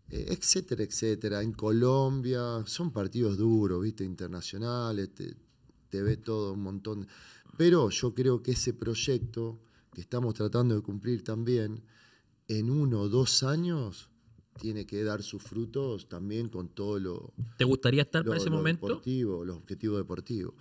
e, etcétera, etcétera. En Colombia, son partidos duros, ¿viste? Internacionales, te, te ve todo un montón. Pero yo creo que ese proyecto que estamos tratando de cumplir también, en uno o dos años tiene que dar sus frutos también con todo lo... ¿Te gustaría estar para ese momento? Deportivo, los objetivos deportivos.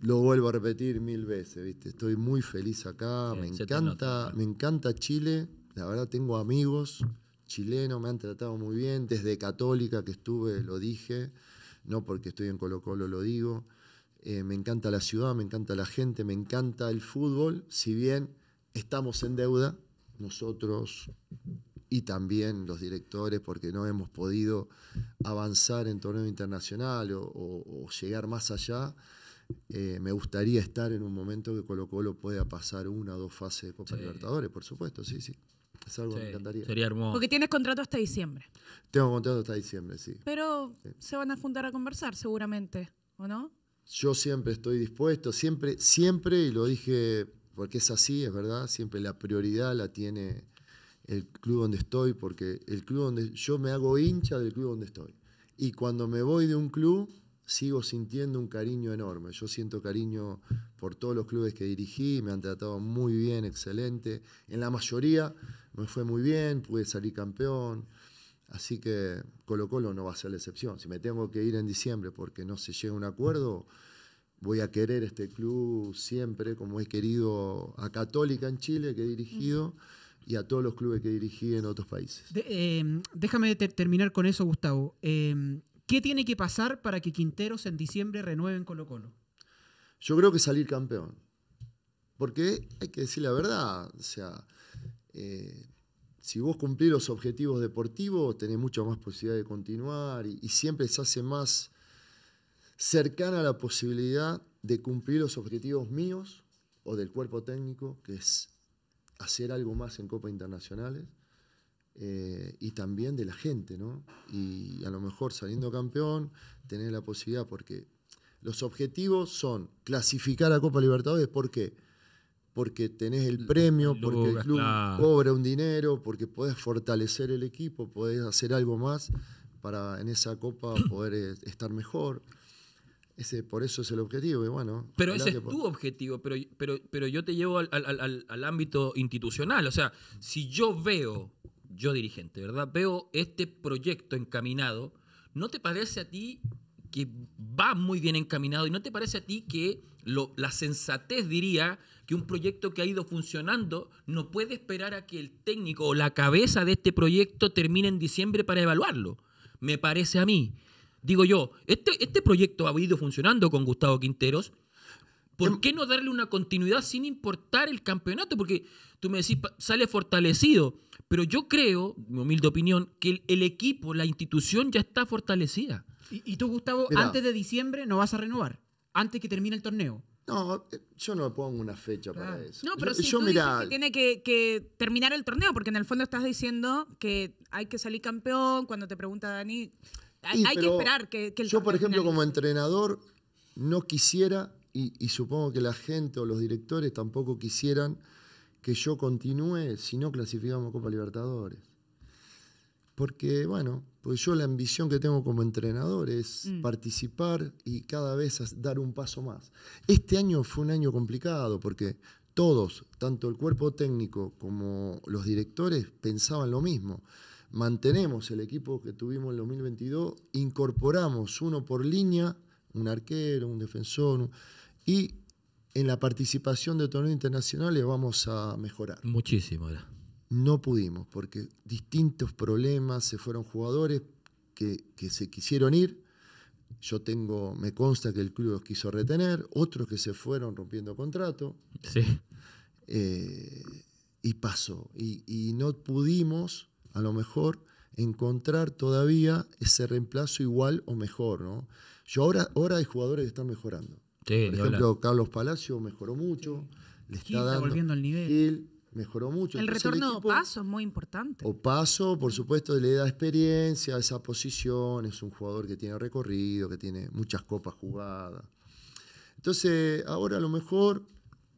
Lo vuelvo a repetir mil veces, ¿viste? Estoy muy feliz acá, me encanta, me encanta Chile, la verdad tengo amigos chilenos, me han tratado muy bien, desde católica que estuve lo dije, no porque estoy en Colo Colo lo digo, eh, me encanta la ciudad, me encanta la gente, me encanta el fútbol, si bien estamos en deuda, nosotros y también los directores, porque no hemos podido avanzar en torneo internacional o, llegar más allá. Eh, me gustaría estar en un momento que Colo Colo pueda pasar una o dos fases de Copa Libertadores, por supuesto, sí, sí. Es algo que me encantaría. Sería hermoso. Porque tienes contrato hasta diciembre. Tengo contrato hasta diciembre, sí. Pero se van a juntar a conversar seguramente, ¿o no? yo siempre estoy dispuesto, siempre, siempre, y lo dije porque es así, es verdad, siempre la prioridad la tiene el club donde estoy, porque el club donde yo me hago hincha del club donde estoy. Y cuando me voy de un club, sigo sintiendo un cariño enorme. Yo siento cariño por todos los clubes que dirigí, me han tratado muy bien, excelente. En la mayoría me fue muy bien, pude salir campeón. Así que Colo Colo no va a ser la excepción. Si me tengo que ir en diciembre porque no se llega a un acuerdo, voy a querer este club siempre, como he querido a Católica en Chile, que he dirigido, y a todos los clubes que dirigí en otros países. Em, déjame terminar con eso, Gustavo. Em, ¿Qué tiene que pasar para que Quinteros en diciembre renueven Colo Colo? Yo creo que salir campeón. Porque hay que decir la verdad. O sea, eh, si vos cumplís los objetivos deportivos, tenés mucha más posibilidad de continuar y, siempre se hace más cercana la posibilidad de cumplir los objetivos míos o del cuerpo técnico, que es hacer algo más en Copa Internacionales, eh, y también de la gente, ¿no? Y a lo mejor saliendo campeón, tener la posibilidad, porque los objetivos son clasificar a Copa Libertadores, ¿por qué? porque tenés el premio, porque el club cobra un dinero, porque podés fortalecer el equipo, podés hacer algo más para en esa copa poder eh, estar mejor. Ese, por eso es el objetivo, bueno. Pero ese es tu objetivo, pero, pero, pero yo te llevo al, ámbito institucional. O sea, si yo veo, yo dirigente, ¿verdad? Veo este proyecto encaminado, ¿no te parece a ti que va muy bien encaminado? ¿Y no te parece a ti que la sensatez diría que un proyecto que ha ido funcionando no puede esperar a que el técnico o la cabeza de este proyecto termine en diciembre para evaluarlo. Me parece a mí. Digo yo, este, este proyecto ha ido funcionando con Gustavo Quinteros. ¿Por em- qué no darle una continuidad sin importar el campeonato? Porque tú me decís, sale fortalecido. Pero yo creo, mi humilde opinión, que el, equipo, la institución ya está fortalecida. Y, tú, Gustavo, antes de diciembre no vas a renovar. Antes que termine el torneo. No, eh, yo no pongo una fecha para ah. eso. No, pero si tú que tiene que, terminar el torneo, porque en el fondo estás diciendo que hay que salir campeón, cuando te pregunta Dani, hay, que esperar que, Yo, por ejemplo, como entrenador, no quisiera, y, y, supongo que la gente o los directores tampoco quisieran, que yo continúe si no clasificamos Copa Libertadores. Porque, bueno, pues yo la ambición que tengo como entrenador es mm. participar y cada vez dar un paso más. Este año fue un año complicado porque todos, tanto el cuerpo técnico como los directores, pensaban lo mismo. Mantenemos el equipo que tuvimos en 2022, incorporamos uno por línea, un arquero, un defensor, y en la participación de torneos internacionales vamos a mejorar. Muchísimo, era no pudimos, porque distintos problemas, se fueron jugadores que, se quisieron ir. Yo tengo, me consta que el club los quiso retener, otros que se fueron rompiendo contrato. Sí. Eh, y pasó. Y, no pudimos, a lo mejor, encontrar todavía ese reemplazo igual o mejor, ¿no? Yo ahora, ahora hay jugadores que están mejorando. Por ejemplo, Carlos Palacio mejoró mucho. Le está, volviendo al nivel mejoró mucho. El retorno de Opaso es muy importante. paso por supuesto, le da experiencia a esa posición, es un jugador que tiene recorrido, que tiene muchas copas jugadas. Entonces, ahora a lo mejor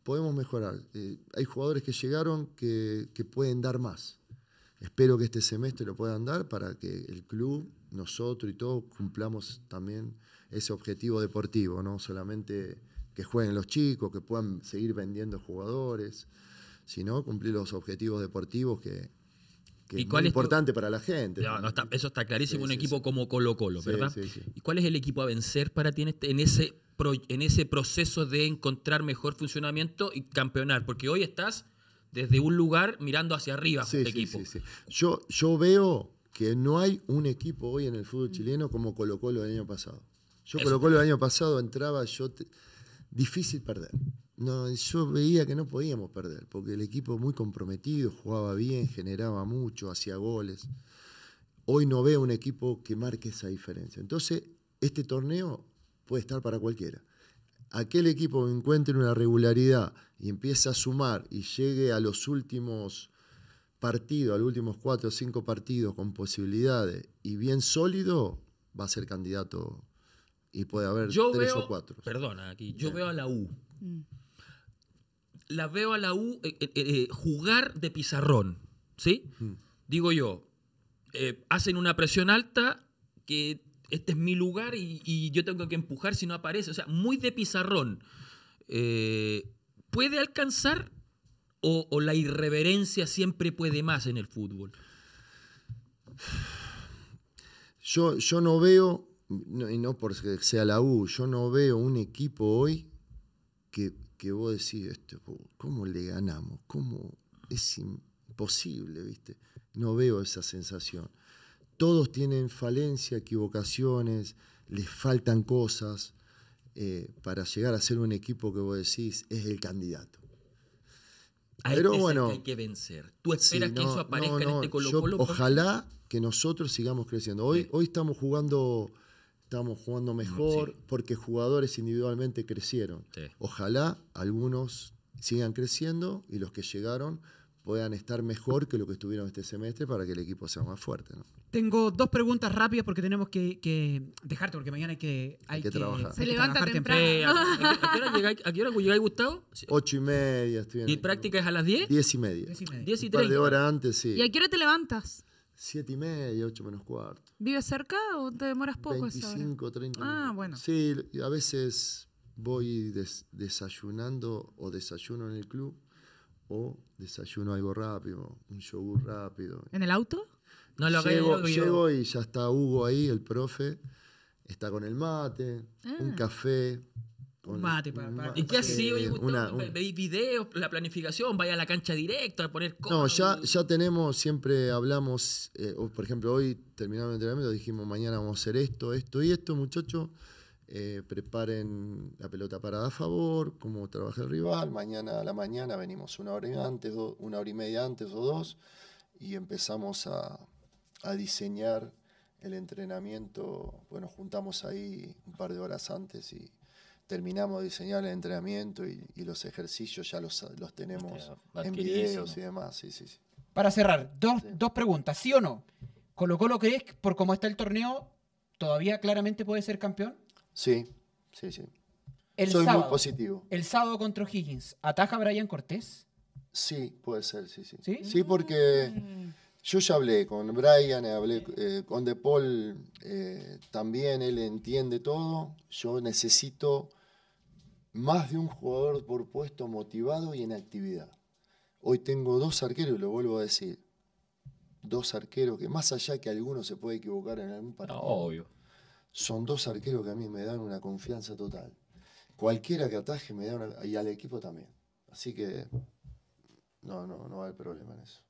podemos mejorar. Eh, hay jugadores que llegaron que, que pueden dar más. Espero que este semestre lo puedan dar para que el club, nosotros y todos cumplamos también ese objetivo deportivo, no solamente que jueguen los chicos, que puedan seguir vendiendo jugadores sino cumplir los objetivos deportivos que, es importante para la gente. eso está clarísimo, un equipo como Colo Colo, ¿verdad? ¿Y cuál es el equipo a vencer para ti este, en, ese proceso de encontrar mejor funcionamiento y campeonar? Porque hoy estás desde un lugar mirando hacia arriba equipo. Yo, yo veo que no hay un equipo hoy en el fútbol chileno como Colo Colo el año pasado. Yo Colo Colo el año pasado entraba, yo... difícil perder. No, yo veía que no podíamos perder, porque el equipo muy comprometido, jugaba bien, generaba mucho, hacía goles. Hoy no veo un equipo que marque esa diferencia. Entonces, este torneo puede estar para cualquiera. Aquel equipo que encuentre una regularidad y empieza a sumar y llegue a los últimos partidos, a los últimos cuatro o cinco partidos con posibilidades y bien sólido, va a ser candidato y puede haber yo tres o cuatro. Perdona, aquí, yo veo a la U. Mm la veo a la U eh, eh, eh, jugar de pizarrón, ¿sí? Digo yo, hacen una presión alta que este es mi lugar y, yo tengo que empujar si no aparece. O sea, muy de pizarrón. ¿Puede alcanzar o, la irreverencia siempre puede más en el fútbol? Yo, no veo, no, y no porque sea la U, yo no veo un equipo hoy que que vos decís, este, ¿cómo le ganamos? ¿Cómo? Es imposible, ¿viste? No veo esa sensación. Todos tienen falencia, equivocaciones, les faltan cosas eh, para llegar a ser un equipo que vos decís es el candidato. Pero que bueno, hay que vencer. ¿Tú esperas que eso aparezca en este Colo, -Colo Ojalá que nosotros sigamos creciendo. Hoy, hoy estamos jugando estamos jugando mm, mejor, porque jugadores individualmente crecieron. Ojalá algunos sigan creciendo y los que llegaron puedan estar mejor que lo que estuvieron este semestre para que el equipo sea más fuerte. Tengo dos preguntas rápidas porque tenemos que, que dejarte, porque mañana hay que, hay, que, trabajar. Se, levanta temprano. ¿A, qué hora llegáis, Gustavo? Ocho y media. Estoy ¿Y práctica es a las diez? Diez y media. Diez y media. de hora antes, sí. ¿Y a qué hora te levantas? Siete y media, ocho menos cuarto. ¿Vives cerca o te demoras poco? 25, 30 Ah, bueno. Sí, a veces voy desayunando o desayuno en el club o desayuno algo rápido, un yogur rápido. ¿En el auto? No lo llego, llego y ya está Hugo ahí, el profe, está con el mate, un ah. café, ¿Y qué ha eh, sido? ¿Veis videos, la planificación, vaya a la cancha directa, a poner cosas. No, ya, ya tenemos, siempre hablamos, eh, por ejemplo, hoy terminamos el entrenamiento, dijimos mañana vamos a hacer esto, esto y esto, muchachos. Eh, preparen la pelota parada a favor, cómo trabaja el rival. Mañana a la mañana venimos una hora antes, una hora y media antes o dos, y empezamos a, a diseñar el entrenamiento. Bueno, juntamos ahí un par de horas antes y, terminamos de diseñar el entrenamiento y, los ejercicios ya los, tenemos en videos y demás. Para cerrar, dos, preguntas, ¿sí o no? colocó lo crees es por cómo está el torneo todavía claramente puede ser campeón? Sí, sí, sí. Soy muy positivo. El sábado contra Higgins, ¿ataja a Brian Cortés? Sí, puede ser, sí, sí. Sí, porque mm. yo ya hablé con Brian, hablé eh, con De Paul, eh, también él entiende todo. Yo necesito más de un jugador por puesto motivado y en actividad. Hoy tengo dos arqueros, y lo vuelvo a decir, dos arqueros que más allá que alguno se puede equivocar en algún partido, son dos arqueros que a mí me dan una confianza total. Cualquiera que ataje me da una, y al equipo también. Así que no, no, no hay problema en eso.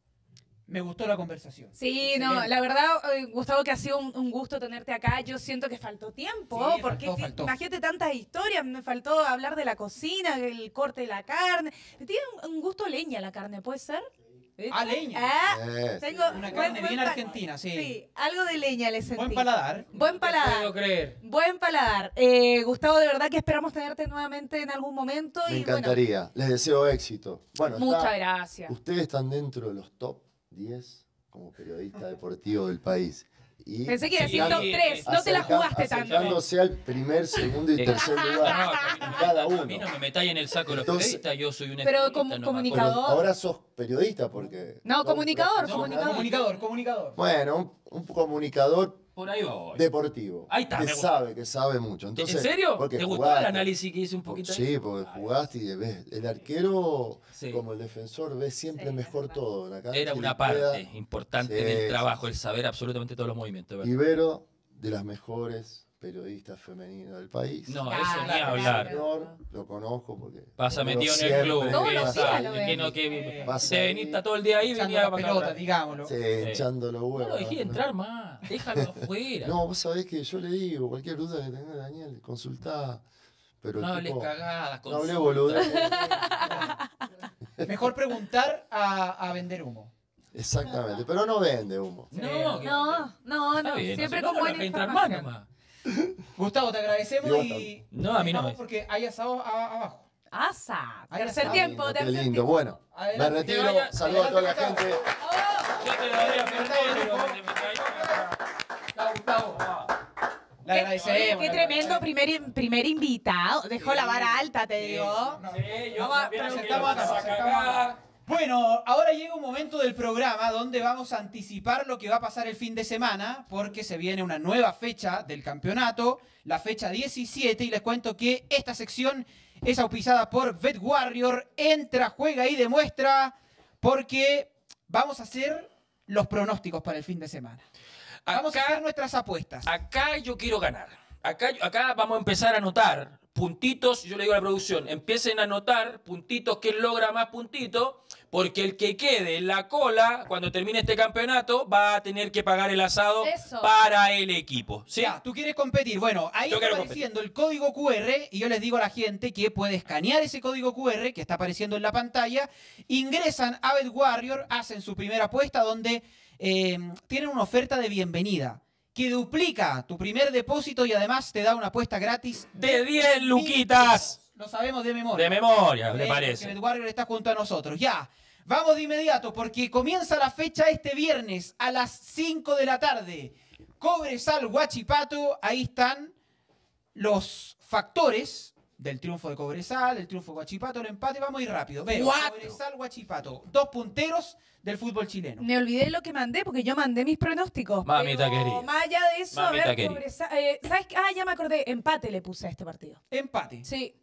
Me gustó la conversación. Sí, no, la verdad, eh, Gustavo, que ha sido un, gusto tenerte acá. Yo siento que faltó tiempo, porque imagínate tantas historias. Me faltó hablar de la cocina, del corte de la carne. Tiene un, gusto leña la carne, ¿puede ser? ¿Eh? Ah, leña. tengo una carne bien argentina, sí. Sí, algo de leña le sentí. Buen paladar. Buen paladar. No puedo creer. Buen paladar. Eh, Gustavo, de verdad que esperamos tenerte nuevamente en algún momento. Me encantaría. Les deseo éxito. Bueno, Muchas gracias. Ustedes están dentro de los top 10 como periodista deportivo del país. Y Pensé que decir top 3, no te la jugaste tanto. Acercándose al primer, segundo y eh, tercer lugar. No, cada uno. A mí no me metáis en el saco de los periodistas, yo soy un Pero com no comunicador. Bueno, ahora sos periodista porque. No, comunicador, comunicador. comunicador, comunicador. Bueno, un, un comunicador por ahí va hoy. Deportivo. Ahí está. Que sabe, que sabe mucho. ¿En serio? Porque ¿Te gustó el análisis que hice un poquito? Sí, porque jugaste y ves. El arquero, como el defensor, ve siempre mejor todo. Era una parte importante del trabajo, el saber absolutamente todos los movimientos. Ibero, de las mejores periodista femenino del país. No, eso ni hablar. lo conozco porque. Pasa metido en el club. lo Que no, que, se venita todo el día ahí, venía la pelota, digámoslo. Sí, echando los huevos. No lo dejé entrar más, déjalo afuera. No, vos sabés que yo le digo, cualquier duda que tenga Daniel, consultá. Pero no hables cagadas, No hables boludo. Mejor preguntar a, a vender humo. Exactamente, pero no vende humo. No, no, no, no. Siempre con buena información. Gustavo, te agradecemos y. No, a mí no. Porque hay asado abajo. ¡Asa! Tercer tercer te tiempo, Qué lindo, bueno. me retiro, Saludos saludo a toda la gente. Yo te lo doy a perder, Gustavo. Le agradecemos. Qué, tremendo primer, primer invitado. Dejó la vara alta, te digo. Sí, yo Vamos, a a bueno, ahora llega un momento del programa donde vamos a anticipar lo que va a pasar el fin de semana, porque se viene una nueva fecha del campeonato, la fecha 17, y les cuento que esta sección es auspiciada por Bet Warrior. Entra, juega y demuestra, porque vamos a hacer los pronósticos para el fin de semana. Acá, vamos a hacer nuestras apuestas. Acá yo quiero ganar. Acá, acá vamos a empezar a anotar puntitos, yo le digo a la producción, empiecen a anotar puntitos, que logra más puntitos, porque el que quede en la cola cuando termine este campeonato va a tener que pagar el asado para el equipo. ¿sí? tú quieres competir. Bueno, ahí está apareciendo el código QR y yo les digo a la gente que puede escanear ese código QR que está apareciendo en la pantalla, ingresan a BetWarrior, Warrior, hacen su primera apuesta donde eh, tienen una oferta de bienvenida que duplica tu primer depósito y además te da una apuesta gratis de 10 luquitas. Lo sabemos de memoria. De memoria, le ¿Eh? parece. el Warrior está junto a nosotros. Ya, vamos de inmediato porque comienza la fecha este viernes a las 5 de la tarde. Cobresal, Guachipato, ahí están los factores del triunfo de Cobresal, el triunfo de el empate. Vamos a ir rápido. Veo, Cobresal, Guachipato, dos punteros del fútbol chileno. Me olvidé lo que mandé porque yo mandé mis pronósticos. Mamita pero querida. Más allá de eso, Mamita eh, ¿sabes qué? Ah, ya me acordé. Empate le puse a este partido. Empate. Sí.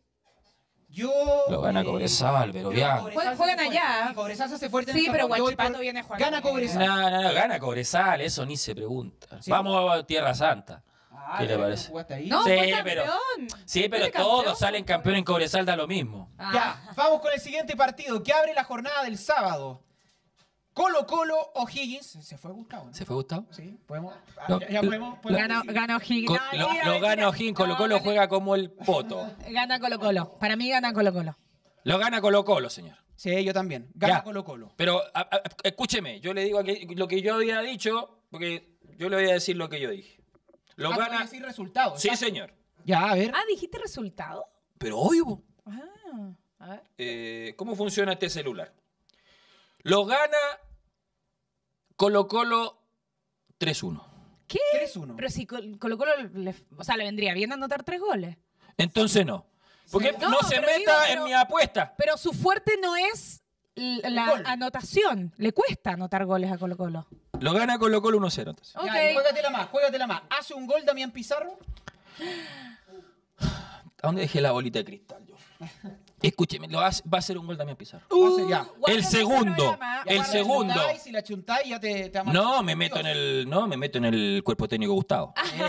Yo. Lo gana eh, Cobresal, pero ya. Juegan, allá. Cobresal se hace fuerte en Sí, pero Guachipato viene a jugar. Gana Cobresal. No, no, no, gana Cobresal, eso ni se pregunta. Vamos a Tierra Santa. Ah, ¿Qué le parece? No, sí, pero, sí, pero todos salen campeón en Cobresal, da lo mismo. Ya, ah. vamos con el siguiente partido que abre la jornada del sábado. Colo Colo o Higgins. Se fue Gustavo. Se fue Gustavo. Sí, podemos. Ah, ya, podemos. Higgins. lo, lo gana Higgins. Colo Colo juega como el poto. Gana Colo Colo. Para mí gana Colo Colo. Lo gana Colo Colo, señor. Sí, yo también. Gana Colo Colo. Pero escúcheme, yo le digo lo que yo había dicho, porque yo le voy a decir lo que yo dije. Lo ah, gana. decir resultados. Sí, señor. Ya, a ver. Ah, dijiste resultado. Pero obvio. Ah, a ver. Eh, ¿Cómo funciona este celular? Lo gana Colo Colo 3-1. ¿Qué? 3-1. Pero si Colo Colo, le, o sea, le vendría bien anotar tres goles. Entonces no. Porque no, se meta en mi apuesta. Pero su fuerte no es la anotación. Le cuesta anotar goles a Colo Colo. Lo gana Colo Colo 1-0. Ok. juégatela más, juégatela más. ¿Hace un gol Damián Pizarro? ¿A dónde dejé la bolita de cristal yo? Escúcheme, va, a ser un gol también Pizarro. Uh, el segundo, el segundo. no, me meto en el, no, me meto en el cuerpo técnico Gustavo. Eh.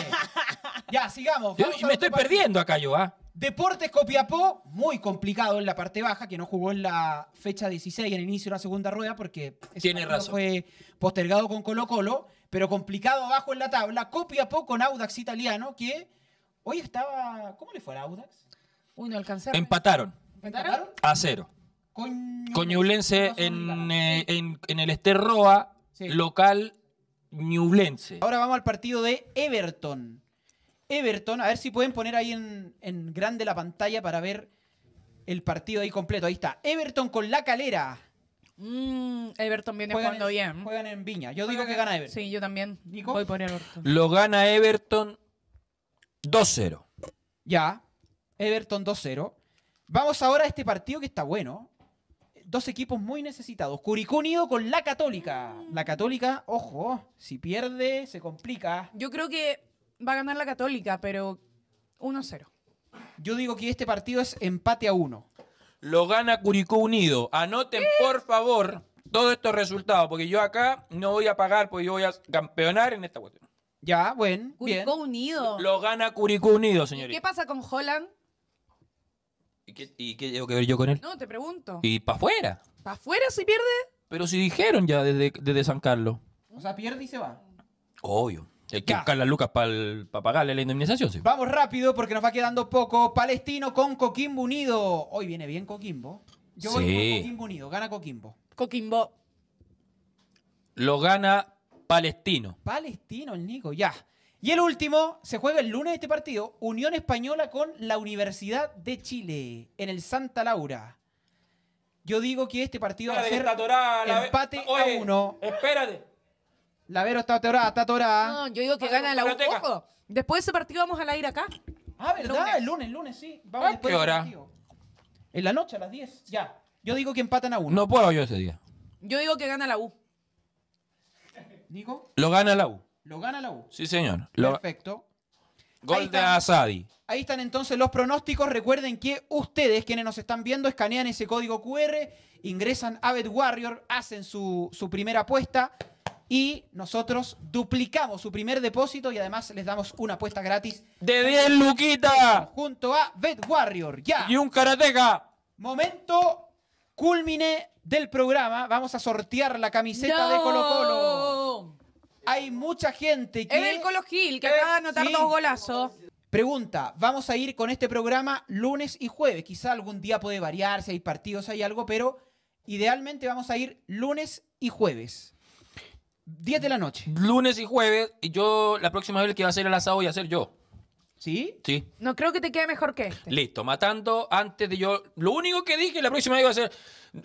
ya, sigamos. me estoy perdiendo acá yo, ¿ah? Deportes Copiapó, muy complicado en la parte baja, que no jugó en la fecha 16 en inicio de la segunda rueda porque Tiene razón. fue postergado con Colo Colo, pero complicado abajo en la tabla. Copiapó con Audax italiano que hoy estaba... ¿Cómo le fue al Audax? Uy, no alcanzaron. Empataron. A cero. Coñublense eh, en, en, el Esterroa, local Ñublense. Ahora vamos al partido de Everton. Everton, a ver si pueden poner ahí en, en grande la pantalla para ver el partido ahí completo. Ahí está. Everton con la calera. Mm, Everton viene jugando bien. Juegan en Viña. Yo digo que gana Everton. Sí, yo también. Voy por Everton. Lo gana Everton 2-0. Ya. Everton 2-0. Vamos ahora a este partido que está bueno. Dos equipos muy necesitados. Curicú unido con la Católica. La Católica, ojo, si pierde, se complica. Yo creo que va a ganar la Católica, pero 1-0. Yo digo que este partido es empate a 1. Lo gana Curicú Unido. Anoten, por favor, todos estos resultados, porque yo acá no voy a pagar, porque yo voy a campeonar en esta cuestión. Ya, bueno, Curicó Unido. Lo gana Curicó Unido, señores. ¿Qué pasa con Holland? ¿Y qué, tengo que ver yo con él? No, te pregunto. ¿Y para afuera? ¿Para afuera se pierde? Pero si dijeron ya desde, San Carlos. O sea, pierde y se va. Obvio. Hay que buscar las lucas para pagarle la indemnización, sí. Vamos rápido porque nos va quedando poco. Palestino con Coquimbo Unido. Hoy viene bien Coquimbo. Yo voy con Coquimbo Unido. Gana Coquimbo. Coquimbo. Lo gana Palestino. Palestino el Nico, ya. Y el último, se juega el lunes este partido, Unión Española con la Universidad de Chile, en el Santa Laura. Yo digo que este partido va a ser empate a uno. Espérate. La Vero está atorada, está atorada. No, yo digo que ah, gana la U. Ojo, después de ese partido vamos al aire acá. Ah, ¿verdad? El lunes, el lunes, sí. Vamos ¿A qué hora? En la noche, a las 10, ya. Yo digo que empatan a uno. No puedo yo ese día. Yo digo que gana la U. ¿Digo? Lo gana la U. Lo gana la U. Sí, señor. Perfecto. Gol de Asadi. Ahí están entonces los pronósticos. Recuerden que ustedes, quienes nos están viendo, escanean ese código QR, ingresan a BetWarrior, Warrior, hacen su, primera apuesta y nosotros duplicamos su primer depósito y además les damos una apuesta gratis. ¡De 10 luquita! Junto a Bet Warrior, ya. Y un karateca. Momento culmine del programa. Vamos a sortear la camiseta de Colo Colo hay mucha gente que. En el Colo Gil, que eh, acaba de anotar dos golazos. Pregunta, vamos a ir con este programa lunes y jueves. Quizá algún día puede variar, si hay partidos, hay algo, pero idealmente vamos a ir lunes y jueves. 10 de la noche. Lunes y jueves, y yo la próxima vez que va a ser el asado voy a ser yo. ¿Sí? Sí. No creo que te quede mejor que este. Listo, matando antes de yo. Lo único que dije la próxima vez iba a ser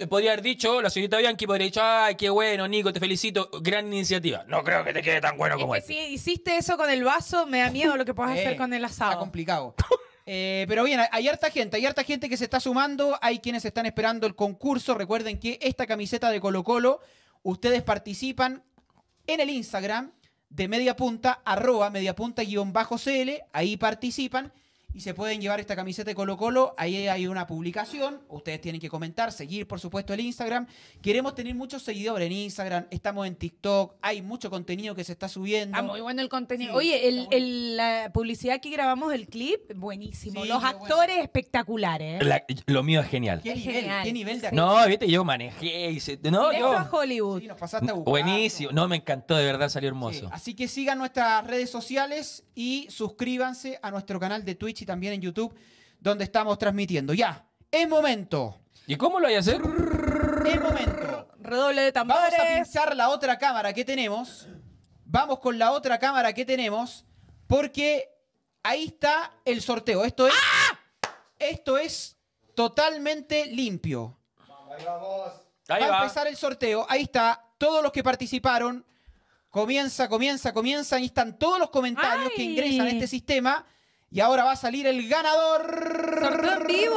podría haber dicho, la señorita Bianchi podría haber dicho, ay, qué bueno, Nico, te felicito, gran iniciativa. No creo que te quede tan bueno como es este. Si hiciste eso con el vaso, me da miedo lo que puedas eh, hacer con el asado. Está complicado. Eh, pero bien, hay harta gente, hay harta gente que se está sumando, hay quienes están esperando el concurso. Recuerden que esta camiseta de Colo Colo, ustedes participan en el Instagram de mediapunta, arroba mediapunta-cl, ahí participan y se pueden llevar esta camiseta de Colo Colo. Ahí hay una publicación, ustedes tienen que comentar, seguir por supuesto el Instagram. Queremos tener muchos seguidores en Instagram, estamos en TikTok, hay mucho contenido que se está subiendo. Ah, muy bueno el contenido. Oye, la publicidad que grabamos, el clip, buenísimo. Los actores espectaculares. lo mío es genial. ¿Qué, genial. ¿Qué nivel de No, viste, yo manejé, No, yo... Hollywood. nos pasaste Buenísimo, no, me encantó, de verdad salió hermoso. Así que sigan nuestras redes sociales y suscríbanse a nuestro canal de Twitch y también en YouTube, donde estamos transmitiendo. Ya, es momento. ¿Y cómo lo voy a hacer? Es momento. Redoble de tambores. Vamos a pinchar la otra cámara que tenemos. Vamos con la otra cámara que tenemos, porque ahí está el sorteo. Esto es, esto es totalmente limpio. Ahí vamos. va a empezar el sorteo. Ahí está. Todos los que participaron. Comienza, comienza, comienza. Ahí están todos los comentarios que ingresan a este sistema. Y ahora va a salir el ganador.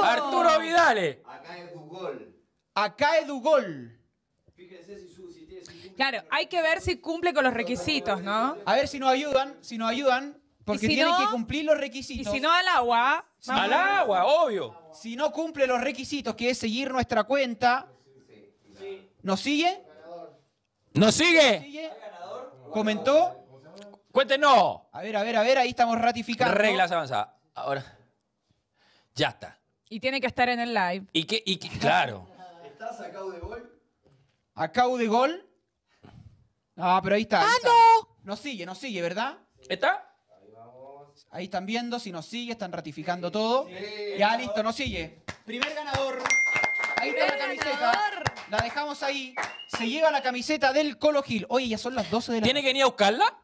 Arturo Vidale. Acá es Dugol. Acá es Dugol. si, Claro, hay que ver si cumple con los requisitos, ¿no? A ver si nos ayudan, si nos ayudan, porque tienen que cumplir los requisitos. Y si no, al agua. Al agua, obvio. Si no cumple los requisitos, que es seguir nuestra cuenta. ¿Nos sigue? ¿Nos sigue? ¿Comentó? Cuéntenos. A ver, a ver, a ver, ahí estamos ratificando. Reglas avanzadas. Ahora. Ya está. Y tiene que estar en el live. Y qué? y que- claro. ¿Estás a cabo de gol? cabo de gol. Ah, pero ahí está. ¡Ando! Nos sigue, nos sigue, ¿verdad? ¿Está? Ahí vamos. Ahí están viendo, si nos sigue, están ratificando todo. Ya, listo, nos sigue. Primer ganador. Ahí está la camiseta. La dejamos ahí. Se lleva la camiseta del Colo Gil. Oye, ya son las 12 de la ¿Tiene que ir a buscarla?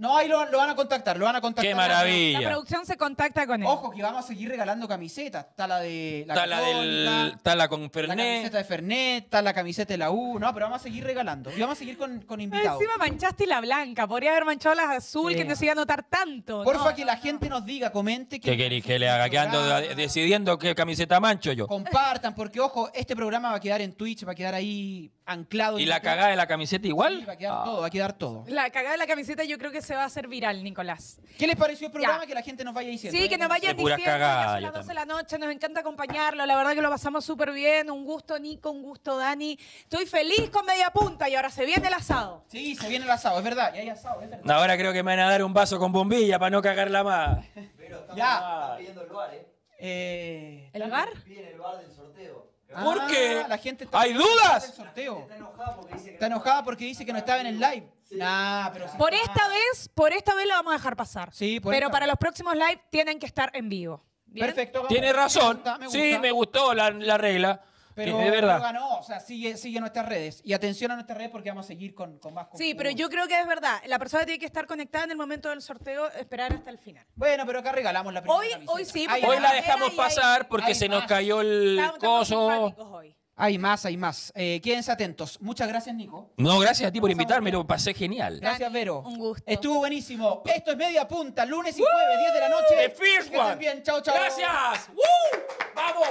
No, ahí lo, van a contactar, lo van a contactar. Qué maravilla. La producción se contacta con él. Ojo, que vamos a seguir regalando camisetas. Está la de la Está la, está la con la camiseta de Fernet, está la camiseta de la U, no, pero vamos a seguir regalando. Y vamos a seguir con, con invitados. Encima manchaste la blanca. Podría haber manchado la azul, que no se iba a notar tanto. Porfa, que la gente nos diga, comente. ¿Qué queréis que le haga? Que ando decidiendo qué camiseta mancho yo. Compartan, porque ojo, este programa va a quedar en Twitch, va a quedar ahí anclado. ¿Y la cagada de la camiseta igual? va a quedar todo, va a quedar todo. La cagada de la camiseta yo creo que se va a hacer viral, Nicolás. ¿Qué les pareció el programa? Que la gente nos vaya diciendo. Sí, que nos vaya diciendo. Cagada, son las 12 de la noche, nos encanta acompañarlo. La verdad que lo pasamos súper bien. Un gusto, Nico, un gusto, Dani. Estoy feliz con media punta y ahora se viene el asado. Sí, se viene el asado, es verdad. hay asado, Ahora creo que me van a dar un vaso con bombilla para no cagarla más. Pero estamos, ya. pidiendo el bar, ¿eh? eh el bar? Viene el bar del sorteo. Porque ah, La gente ¡Hay dudas! Está, enojada porque dice que no estaba en el live. pero por esta vez, por esta vez lo vamos a dejar pasar. pero para los próximos live tienen que estar en vivo. Perfecto. Tiene razón. Sí, me gustó la, la regla. Pero, verdad. ganó, o sea, sigue, nuestras redes. Y atención a nuestras redes porque vamos a seguir con, más Sí, pero yo creo que es verdad. La persona tiene que estar conectada en el momento del sorteo, esperar hasta el final. Bueno, pero acá regalamos la primera Hoy, hoy sí. hoy la dejamos pasar porque se nos cayó el coso. Hay más, hay más. Eh, quédense atentos. Muchas gracias, Nico. No, gracias a ti por invitarme, lo pasé genial. Gracias, Vero. Un gusto. Estuvo buenísimo. Esto es Media Punta, lunes y jueves, 10 de la noche. de first one. Bien. chao, chao. Gracias. ¡Vamos!